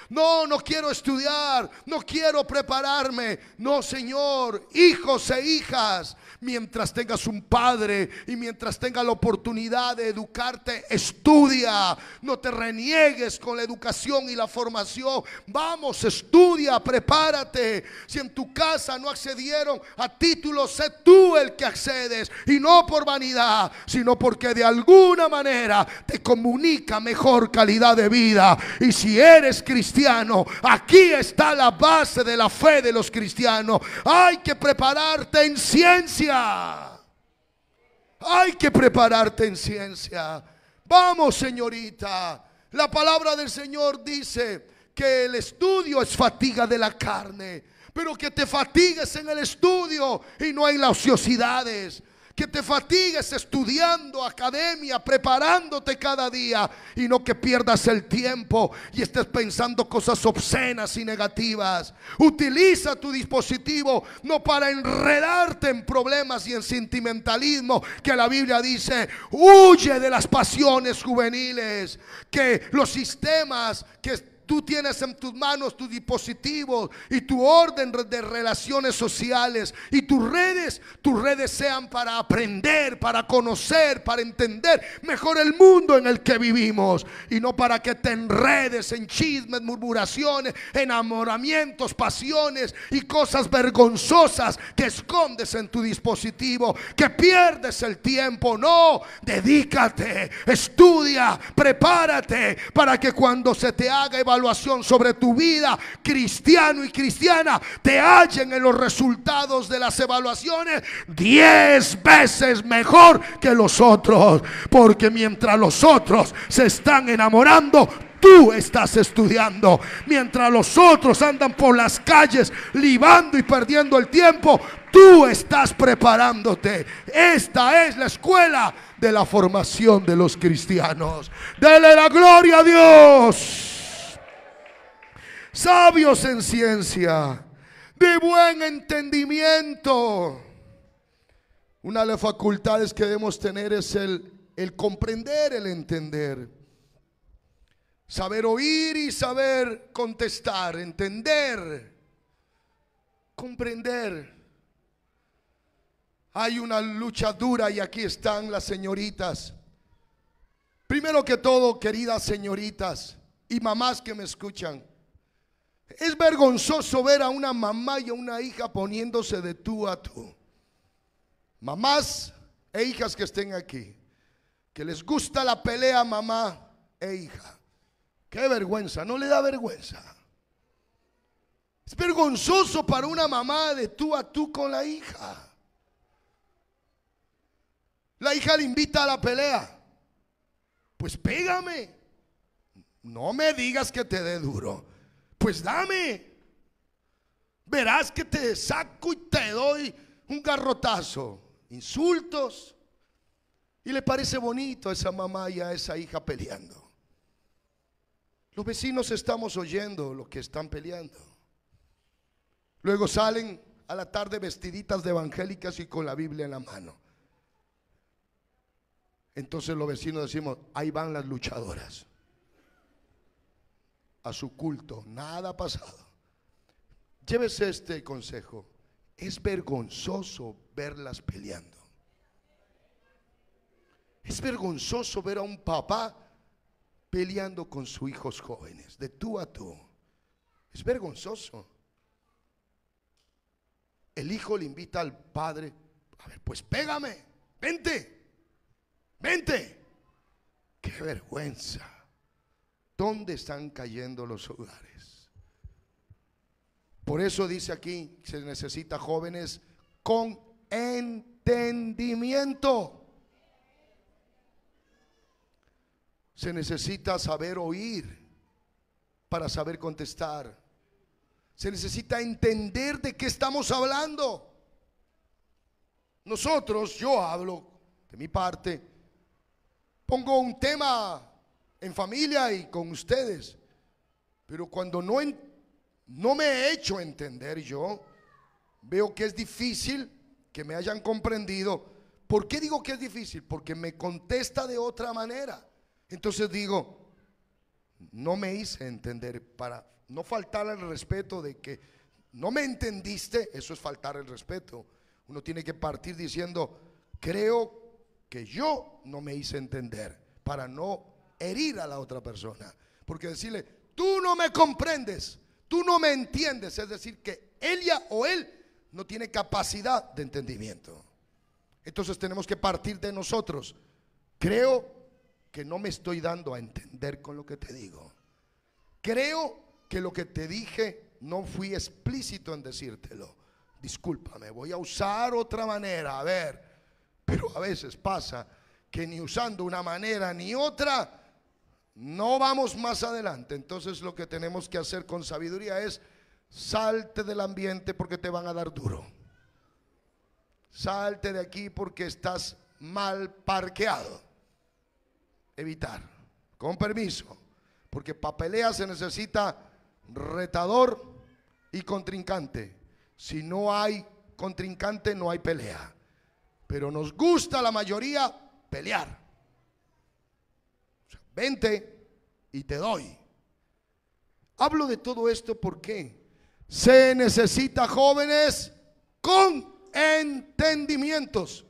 No, no quiero estudiar, no quiero prepararme. No, Señor, hijos e hijas mientras tengas un padre y mientras tengas la oportunidad de educarte, estudia. No te reniegues con la educación y la formación. Vamos, estudia, prepárate. Si en tu casa no accedieron a títulos, sé tú el que accedes. Y no por vanidad, sino porque de alguna manera te comunica mejor calidad de vida. Y si eres cristiano, aquí está la base de la fe de los cristianos. Hay que prepararte en ciencia hay que prepararte en ciencia. Vamos, señorita. La palabra del Señor dice que el estudio es fatiga de la carne, pero que te fatigues en el estudio y no hay laciosidades. ociosidades que te fatigues estudiando academia, preparándote cada día y no que pierdas el tiempo y estés pensando cosas obscenas y negativas. Utiliza tu dispositivo no para enredarte en problemas y en sentimentalismo que la Biblia dice, huye de las pasiones juveniles, que los sistemas que Tú tienes en tus manos tu dispositivo y tu orden de relaciones sociales y tus redes, tus redes sean para aprender, para conocer, para entender mejor el mundo en el que vivimos y no para que te enredes en chismes, murmuraciones, enamoramientos, pasiones y cosas vergonzosas que escondes en tu dispositivo, que pierdes el tiempo. No, dedícate, estudia, prepárate para que cuando se te haga evaluar evaluación sobre tu vida, cristiano y cristiana, te hallen en los resultados de las evaluaciones diez veces mejor que los otros. Porque mientras los otros se están enamorando, tú estás estudiando. Mientras los otros andan por las calles libando y perdiendo el tiempo, tú estás preparándote. Esta es la escuela de la formación de los cristianos. Dele la gloria a Dios sabios en ciencia, de buen entendimiento. Una de las facultades que debemos tener es el, el comprender, el entender. Saber oír y saber contestar, entender, comprender. Hay una lucha dura y aquí están las señoritas. Primero que todo, queridas señoritas y mamás que me escuchan, es vergonzoso ver a una mamá y a una hija poniéndose de tú a tú. Mamás e hijas que estén aquí, que les gusta la pelea mamá e hija. Qué vergüenza, no le da vergüenza. Es vergonzoso para una mamá de tú a tú con la hija. La hija le invita a la pelea. Pues pégame. No me digas que te dé duro pues dame. Verás que te saco y te doy un garrotazo. Insultos. Y le parece bonito a esa mamá y a esa hija peleando. Los vecinos estamos oyendo lo que están peleando. Luego salen a la tarde vestiditas de evangélicas y con la Biblia en la mano. Entonces los vecinos decimos, ahí van las luchadoras a su culto, nada ha pasado. Llévese este consejo. Es vergonzoso verlas peleando. Es vergonzoso ver a un papá peleando con sus hijos jóvenes, de tú a tú. Es vergonzoso. El hijo le invita al padre, a ver, pues pégame, vente, vente. Qué vergüenza. ¿Dónde están cayendo los hogares? Por eso dice aquí, se necesita jóvenes con entendimiento. Se necesita saber oír para saber contestar. Se necesita entender de qué estamos hablando. Nosotros, yo hablo de mi parte, pongo un tema en familia y con ustedes. Pero cuando no, no me he hecho entender yo, veo que es difícil que me hayan comprendido. ¿Por qué digo que es difícil? Porque me contesta de otra manera. Entonces digo, no me hice entender para no faltar al respeto de que no me entendiste, eso es faltar el respeto. Uno tiene que partir diciendo, creo que yo no me hice entender para no herir a la otra persona. Porque decirle, tú no me comprendes, tú no me entiendes, es decir, que ella o él no tiene capacidad de entendimiento. Entonces tenemos que partir de nosotros. Creo que no me estoy dando a entender con lo que te digo. Creo que lo que te dije no fui explícito en decírtelo. Discúlpame, voy a usar otra manera, a ver. Pero a veces pasa que ni usando una manera ni otra, no vamos más adelante. Entonces lo que tenemos que hacer con sabiduría es salte del ambiente porque te van a dar duro. Salte de aquí porque estás mal parqueado. Evitar, con permiso, porque para pelea se necesita retador y contrincante. Si no hay contrincante, no hay pelea. Pero nos gusta la mayoría pelear vente y te doy. Hablo de todo esto porque se necesita jóvenes con entendimientos.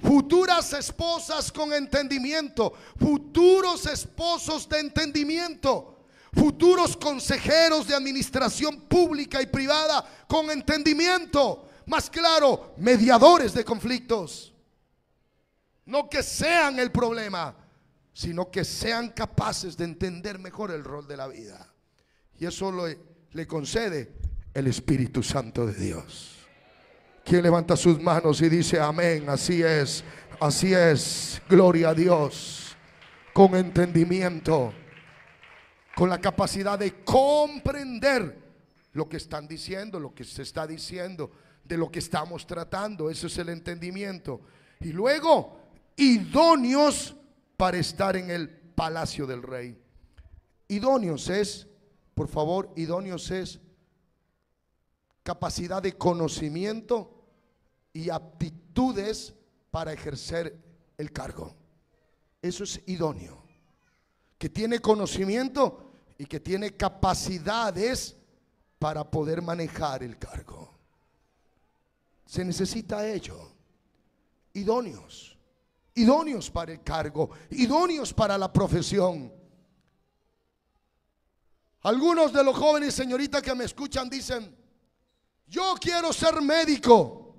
Futuras esposas con entendimiento, futuros esposos de entendimiento, futuros consejeros de administración pública y privada con entendimiento, más claro, mediadores de conflictos. No que sean el problema, sino que sean capaces de entender mejor el rol de la vida. Y eso le concede el Espíritu Santo de Dios. Quien levanta sus manos y dice, amén, así es, así es, gloria a Dios, con entendimiento, con la capacidad de comprender lo que están diciendo, lo que se está diciendo, de lo que estamos tratando, eso es el entendimiento. Y luego, idóneos para estar en el palacio del rey. Idóneos es, por favor, idóneos es capacidad de conocimiento y aptitudes para ejercer el cargo. Eso es idóneo. Que tiene conocimiento y que tiene capacidades para poder manejar el cargo. Se necesita ello. Idóneos idóneos para el cargo, idóneos para la profesión. Algunos de los jóvenes, señoritas que me escuchan, dicen, yo quiero ser médico,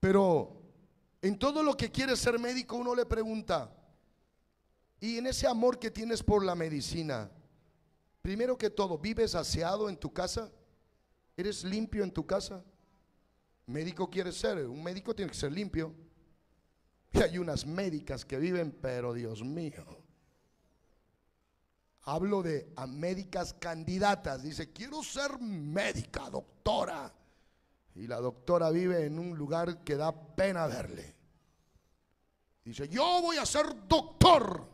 pero en todo lo que quiere ser médico uno le pregunta, y en ese amor que tienes por la medicina, primero que todo, ¿vives aseado en tu casa? ¿Eres limpio en tu casa? Médico quieres ser, un médico tiene que ser limpio hay unas médicas que viven, pero Dios mío. Hablo de médicas candidatas. Dice, quiero ser médica, doctora. Y la doctora vive en un lugar que da pena verle. Dice, yo voy a ser doctor.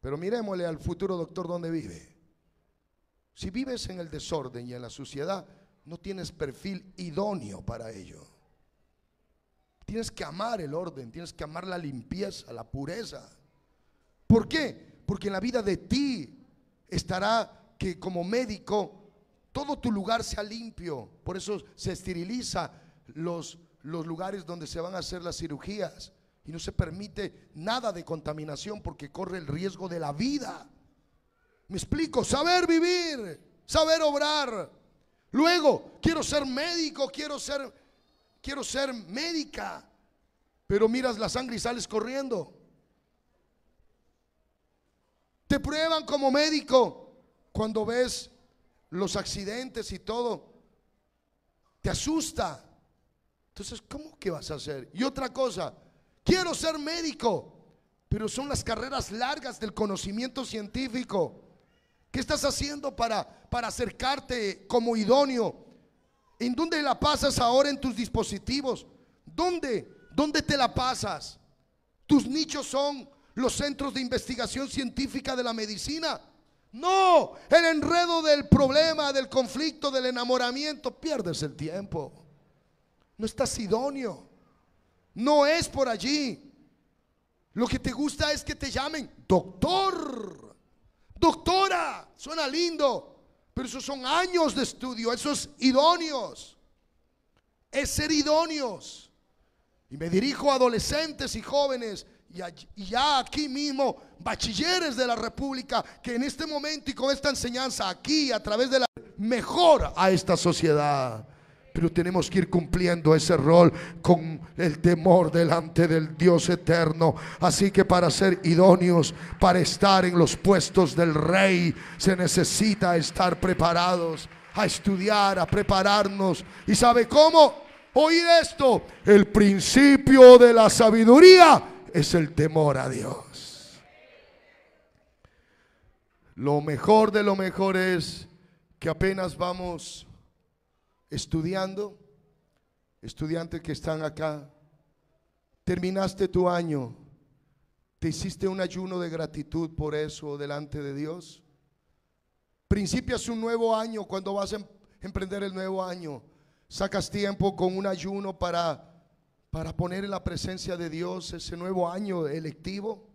Pero miremosle al futuro doctor donde vive. Si vives en el desorden y en la suciedad, no tienes perfil idóneo para ello. Tienes que amar el orden, tienes que amar la limpieza, la pureza. ¿Por qué? Porque en la vida de ti estará que como médico todo tu lugar sea limpio. Por eso se esteriliza los, los lugares donde se van a hacer las cirugías y no se permite nada de contaminación porque corre el riesgo de la vida. Me explico, saber vivir, saber obrar. Luego, quiero ser médico, quiero ser quiero ser médica, pero miras la sangre y sales corriendo. Te prueban como médico cuando ves los accidentes y todo. Te asusta. Entonces, ¿cómo que vas a hacer? Y otra cosa, quiero ser médico, pero son las carreras largas del conocimiento científico. ¿Qué estás haciendo para, para acercarte como idóneo ¿En dónde la pasas ahora en tus dispositivos? ¿Dónde? ¿Dónde te la pasas? Tus nichos son los centros de investigación científica de la medicina. No, el enredo del problema, del conflicto, del enamoramiento, pierdes el tiempo. No estás idóneo. No es por allí. Lo que te gusta es que te llamen doctor, doctora, suena lindo. Pero esos son años de estudio, esos idóneos. Es ser idóneos. Y me dirijo a adolescentes y jóvenes y, ya aquí mismo, bachilleres de la República, que en este momento y con esta enseñanza aquí, a través de la mejor a esta sociedad pero tenemos que ir cumpliendo ese rol con el temor delante del Dios eterno. Así que para ser idóneos, para estar en los puestos del rey, se necesita estar preparados a estudiar, a prepararnos. ¿Y sabe cómo? Oír esto, el principio de la sabiduría es el temor a Dios. Lo mejor de lo mejor es que apenas vamos estudiando, estudiantes que están acá, terminaste tu año, te hiciste un ayuno de gratitud por eso delante de Dios. Principias un nuevo año cuando vas a em-, emprender el nuevo año. Sacas tiempo con un ayuno para, para poner en la presencia de Dios ese nuevo año electivo.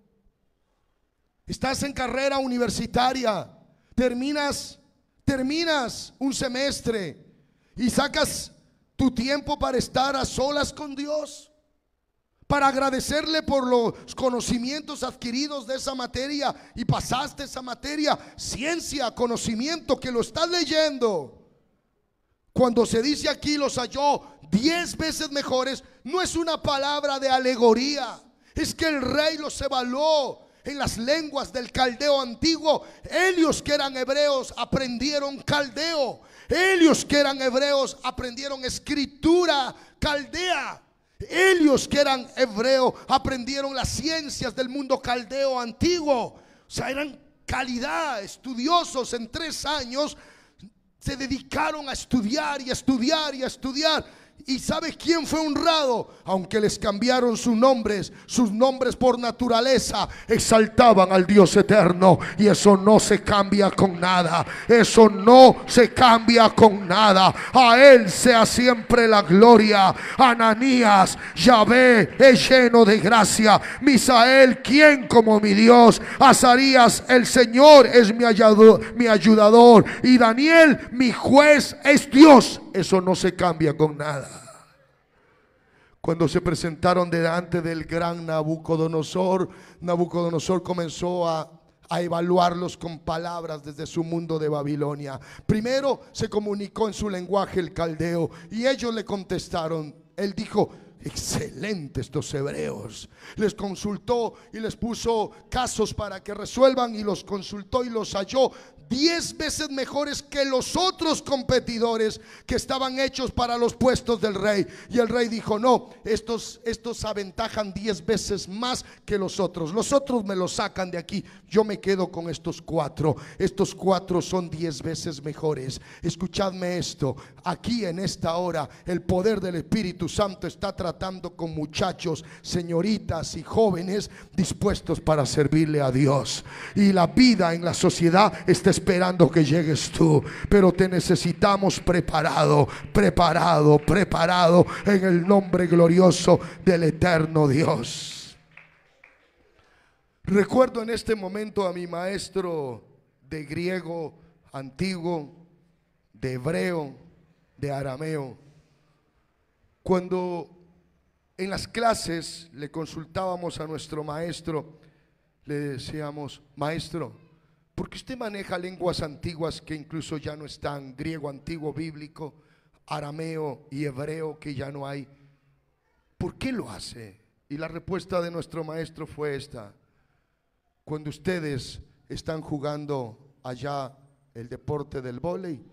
Estás en carrera universitaria. Terminas, terminas un semestre y sacas tu tiempo para estar a solas con Dios, para agradecerle por los conocimientos adquiridos de esa materia y pasaste esa materia, ciencia, conocimiento que lo estás leyendo. Cuando se dice aquí los halló diez veces mejores, no es una palabra de alegoría, es que el rey los evaluó en las lenguas del caldeo antiguo. Ellos que eran hebreos aprendieron caldeo. Ellos que eran hebreos aprendieron escritura caldea. Ellos que eran hebreos aprendieron las ciencias del mundo caldeo antiguo. O sea, eran calidad, estudiosos en tres años. Se dedicaron a estudiar y a estudiar y a estudiar ¿Y sabes quién fue honrado? Aunque les cambiaron sus nombres, sus nombres por naturaleza exaltaban al Dios eterno. Y eso no se cambia con nada. Eso no se cambia con nada. A Él sea siempre la gloria. Ananías, Yahvé es lleno de gracia. Misael, ¿quién como mi Dios? Azarías, el Señor es mi ayudador. Mi ayudador. Y Daniel, mi juez, es Dios eso no se cambia con nada. Cuando se presentaron delante del gran Nabucodonosor, Nabucodonosor comenzó a a evaluarlos con palabras desde su mundo de Babilonia. Primero se comunicó en su lenguaje el caldeo y ellos le contestaron. Él dijo, excelente estos hebreos. Les consultó y les puso casos para que resuelvan y los consultó y los halló diez veces mejores que los otros competidores que estaban hechos para los puestos del rey. Y el rey dijo, no, estos, aventajan diez veces más que los otros. Los otros me los sacan de aquí. Yo me quedo con estos cuatro. Estos cuatro son diez veces mejores. Escuchadme esto. Aquí en esta hora el poder del Espíritu Santo está tratando con muchachos, señoritas y jóvenes dispuestos para servirle a Dios. Y la vida en la sociedad está esperando que llegues tú, pero te necesitamos preparado, preparado, preparado en el nombre glorioso del eterno Dios. Recuerdo en este momento a mi maestro de griego antiguo, de hebreo, de arameo. Cuando en las clases le consultábamos a nuestro maestro, le decíamos, maestro, porque usted maneja lenguas antiguas que incluso ya no están, griego antiguo bíblico, arameo y hebreo que ya no hay. ¿Por qué lo hace? Y la respuesta de nuestro maestro fue esta. Cuando ustedes están jugando allá el deporte del vóley,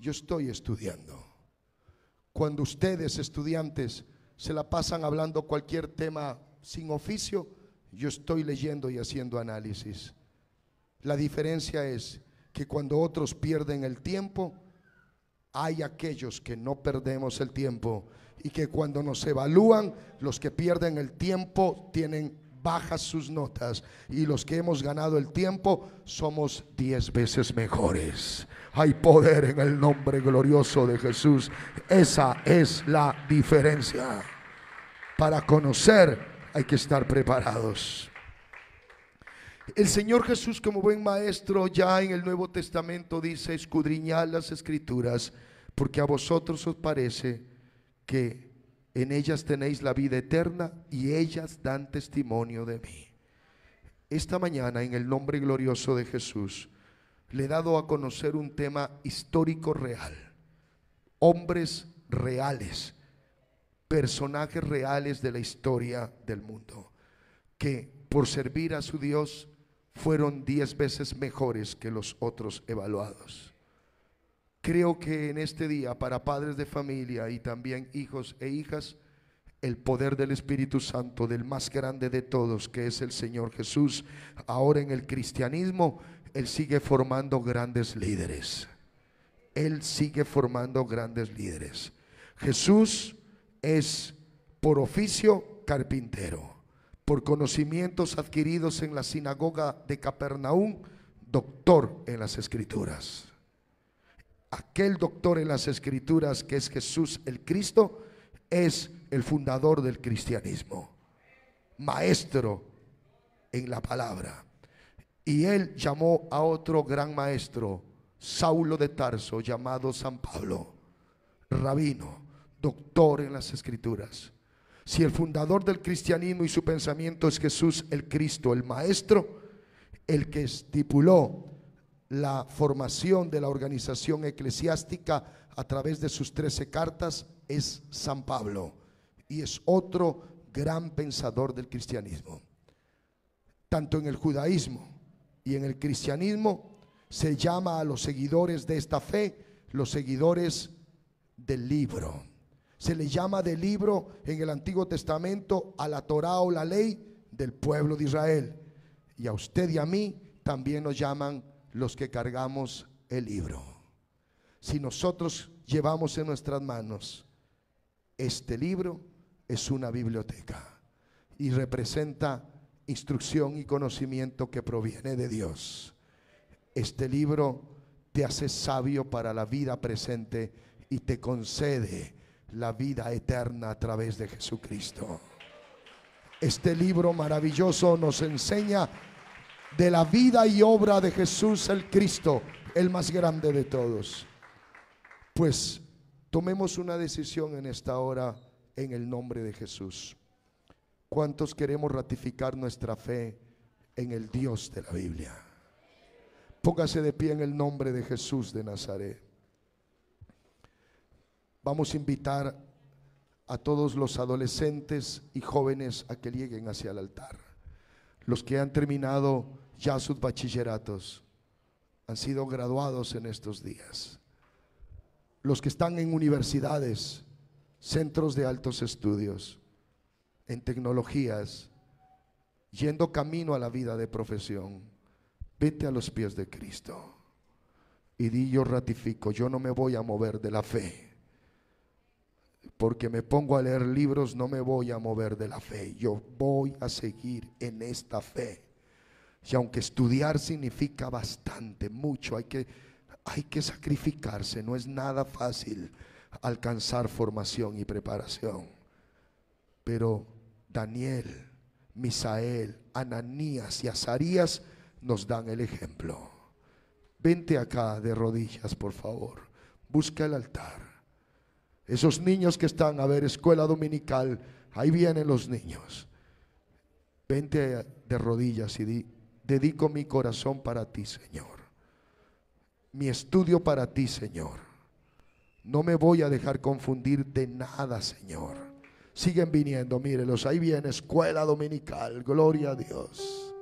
yo estoy estudiando. Cuando ustedes estudiantes se la pasan hablando cualquier tema sin oficio, yo estoy leyendo y haciendo análisis. La diferencia es que cuando otros pierden el tiempo, hay aquellos que no perdemos el tiempo y que cuando nos evalúan, los que pierden el tiempo tienen bajas sus notas y los que hemos ganado el tiempo somos diez veces mejores. Hay poder en el nombre glorioso de Jesús. Esa es la diferencia. Para conocer hay que estar preparados. El Señor Jesús como buen maestro ya en el Nuevo Testamento dice, escudriñad las escrituras, porque a vosotros os parece que en ellas tenéis la vida eterna y ellas dan testimonio de mí. Esta mañana, en el nombre glorioso de Jesús, le he dado a conocer un tema histórico real. Hombres reales, personajes reales de la historia del mundo, que por servir a su Dios fueron diez veces mejores que los otros evaluados. Creo que en este día, para padres de familia y también hijos e hijas, el poder del Espíritu Santo, del más grande de todos, que es el Señor Jesús, ahora en el cristianismo, Él sigue formando grandes líderes. Él sigue formando grandes líderes. Jesús es por oficio carpintero por conocimientos adquiridos en la sinagoga de Capernaum, doctor en las escrituras. Aquel doctor en las escrituras que es Jesús el Cristo es el fundador del cristianismo, maestro en la palabra. Y él llamó a otro gran maestro, Saulo de Tarso, llamado San Pablo, rabino, doctor en las escrituras. Si el fundador del cristianismo y su pensamiento es Jesús el Cristo, el Maestro, el que estipuló la formación de la organización eclesiástica a través de sus trece cartas, es San Pablo y es otro gran pensador del cristianismo. Tanto en el judaísmo y en el cristianismo se llama a los seguidores de esta fe los seguidores del libro. Se le llama de libro en el Antiguo Testamento a la Torah o la ley del pueblo de Israel. Y a usted y a mí también nos llaman los que cargamos el libro. Si nosotros llevamos en nuestras manos este libro, es una biblioteca y representa instrucción y conocimiento que proviene de Dios. Este libro te hace sabio para la vida presente y te concede la vida eterna a través de Jesucristo. Este libro maravilloso nos enseña de la vida y obra de Jesús el Cristo, el más grande de todos. Pues tomemos una decisión en esta hora en el nombre de Jesús. ¿Cuántos queremos ratificar nuestra fe en el Dios de la Biblia? Póngase de pie en el nombre de Jesús de Nazaret. Vamos a invitar a todos los adolescentes y jóvenes a que lleguen hacia el altar. Los que han terminado ya sus bachilleratos han sido graduados en estos días. Los que están en universidades, centros de altos estudios, en tecnologías, yendo camino a la vida de profesión, vete a los pies de Cristo y di yo ratifico, yo no me voy a mover de la fe porque me pongo a leer libros, no me voy a mover de la fe. Yo voy a seguir en esta fe. Y aunque estudiar significa bastante, mucho, hay que, hay que sacrificarse, no es nada fácil alcanzar formación y preparación. Pero Daniel, Misael, Ananías y Azarías nos dan el ejemplo. Vente acá de rodillas, por favor. Busca el altar. Esos niños que están, a ver, escuela dominical, ahí vienen los niños. Vente de rodillas y dedico mi corazón para ti, Señor. Mi estudio para ti, Señor. No me voy a dejar confundir de nada, Señor. Siguen viniendo, mírelos, ahí viene escuela dominical, gloria a Dios.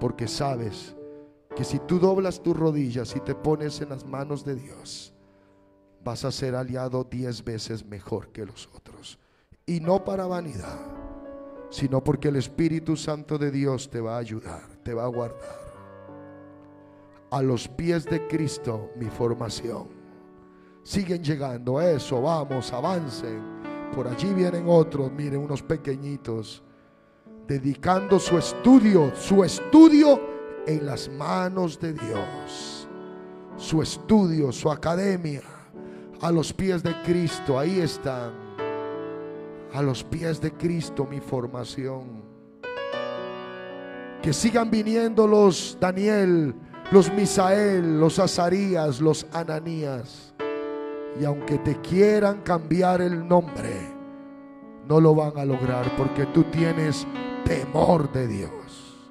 Porque sabes que si tú doblas tus rodillas y te pones en las manos de Dios, vas a ser aliado diez veces mejor que los otros. Y no para vanidad, sino porque el Espíritu Santo de Dios te va a ayudar, te va a guardar. A los pies de Cristo mi formación. Siguen llegando, eso, vamos, avancen. Por allí vienen otros, miren, unos pequeñitos, dedicando su estudio, su estudio en las manos de Dios, su estudio, su academia a los pies de Cristo, ahí están. A los pies de Cristo mi formación. Que sigan viniendo los Daniel, los Misael, los Azarías, los Ananías. Y aunque te quieran cambiar el nombre, no lo van a lograr porque tú tienes temor de Dios.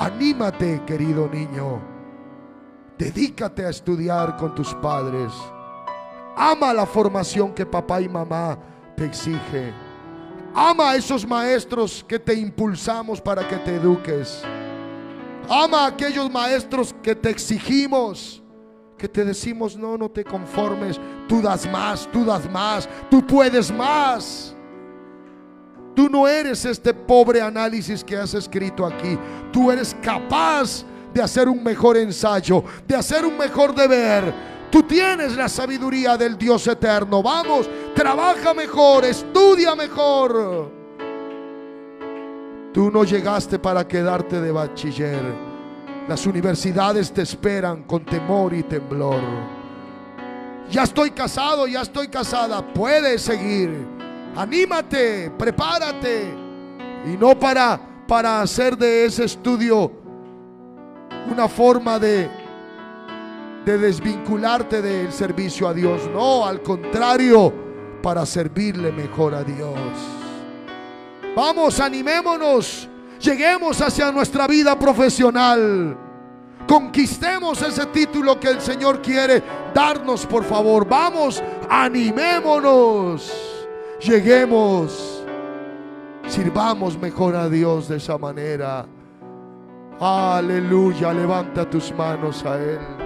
Anímate, querido niño. Dedícate a estudiar con tus padres Ama la formación que papá y mamá te exige. Ama a esos maestros que te impulsamos para que te eduques. Ama a aquellos maestros que te exigimos, que te decimos, no, no te conformes, tú das más, tú das más, tú puedes más. Tú no eres este pobre análisis que has escrito aquí. Tú eres capaz de hacer un mejor ensayo, de hacer un mejor deber, Tú tienes la sabiduría del Dios eterno. Vamos, trabaja mejor, estudia mejor. Tú no llegaste para quedarte de bachiller. Las universidades te esperan con temor y temblor. Ya estoy casado, ya estoy casada. Puedes seguir. Anímate, prepárate. Y no para, para hacer de ese estudio una forma de de desvincularte del servicio a Dios. No, al contrario, para servirle mejor a Dios. Vamos, animémonos, lleguemos hacia nuestra vida profesional. Conquistemos ese título que el Señor quiere darnos, por favor. Vamos, animémonos, lleguemos, sirvamos mejor a Dios de esa manera. Aleluya, levanta tus manos a Él.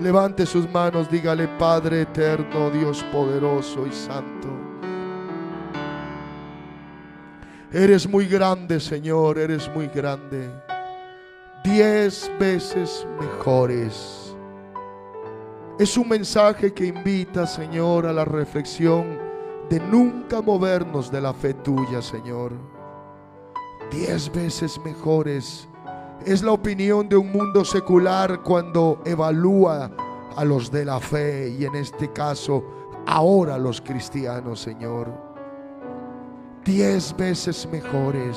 Levante sus manos, dígale Padre eterno, Dios poderoso y santo. Eres muy grande, Señor, eres muy grande. Diez veces mejores. Es un mensaje que invita, Señor, a la reflexión de nunca movernos de la fe tuya, Señor. Diez veces mejores es la opinión de un mundo secular cuando evalúa a los de la fe y en este caso ahora los cristianos, Señor. Diez veces mejores.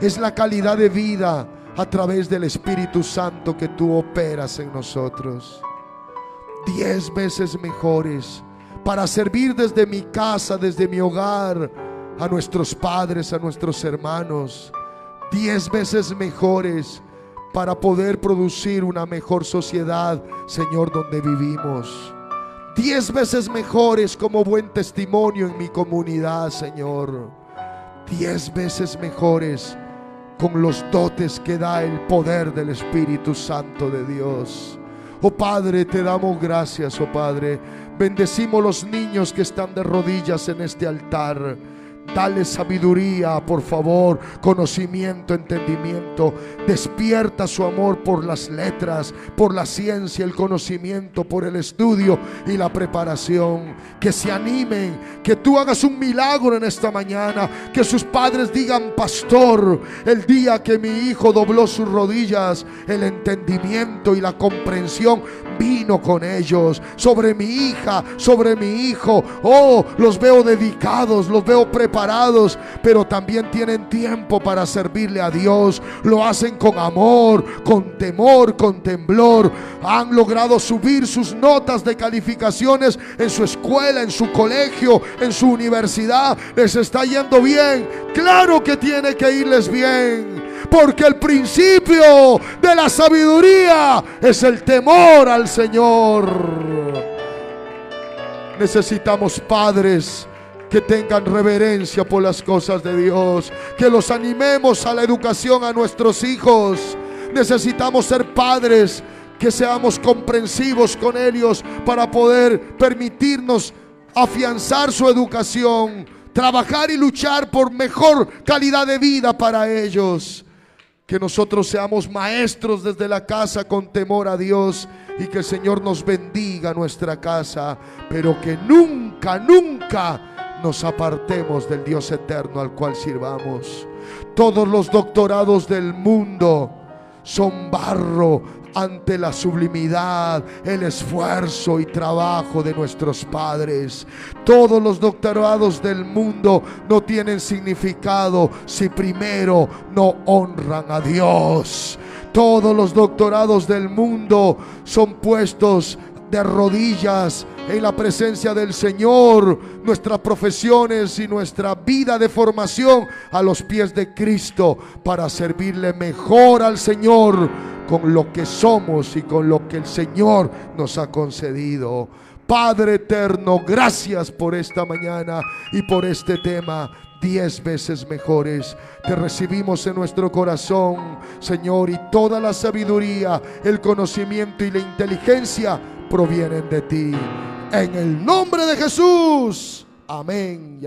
Es la calidad de vida a través del Espíritu Santo que tú operas en nosotros. Diez veces mejores para servir desde mi casa, desde mi hogar, a nuestros padres, a nuestros hermanos diez veces mejores para poder producir una mejor sociedad, Señor, donde vivimos. Diez veces mejores como buen testimonio en mi comunidad, Señor. Diez veces mejores con los dotes que da el poder del Espíritu Santo de Dios. Oh Padre, te damos gracias, oh Padre. Bendecimos los niños que están de rodillas en este altar. Dale sabiduría, por favor, conocimiento, entendimiento. Despierta su amor por las letras, por la ciencia, el conocimiento, por el estudio y la preparación. Que se animen, que tú hagas un milagro en esta mañana. Que sus padres digan, pastor, el día que mi hijo dobló sus rodillas, el entendimiento y la comprensión vino con ellos, sobre mi hija, sobre mi hijo. Oh, los veo dedicados, los veo preparados, pero también tienen tiempo para servirle a Dios. Lo hacen con amor, con temor, con temblor. Han logrado subir sus notas de calificaciones en su escuela, en su colegio, en su universidad. Les está yendo bien. Claro que tiene que irles bien porque el principio de la sabiduría es el temor al Señor. Necesitamos padres que tengan reverencia por las cosas de Dios, que los animemos a la educación a nuestros hijos. Necesitamos ser padres que seamos comprensivos con ellos para poder permitirnos afianzar su educación, trabajar y luchar por mejor calidad de vida para ellos. Que nosotros seamos maestros desde la casa con temor a Dios y que el Señor nos bendiga nuestra casa, pero que nunca, nunca nos apartemos del Dios eterno al cual sirvamos. Todos los doctorados del mundo son barro ante la sublimidad, el esfuerzo y trabajo de nuestros padres. Todos los doctorados del mundo no tienen significado si primero no honran a Dios. Todos los doctorados del mundo son puestos de rodillas en la presencia del Señor, nuestras profesiones y nuestra vida de formación a los pies de Cristo para servirle mejor al Señor con lo que somos y con lo que el Señor nos ha concedido. Padre eterno, gracias por esta mañana y por este tema diez veces mejores. Te recibimos en nuestro corazón, Señor, y toda la sabiduría, el conocimiento y la inteligencia provienen de ti. En el nombre de Jesús. Amén.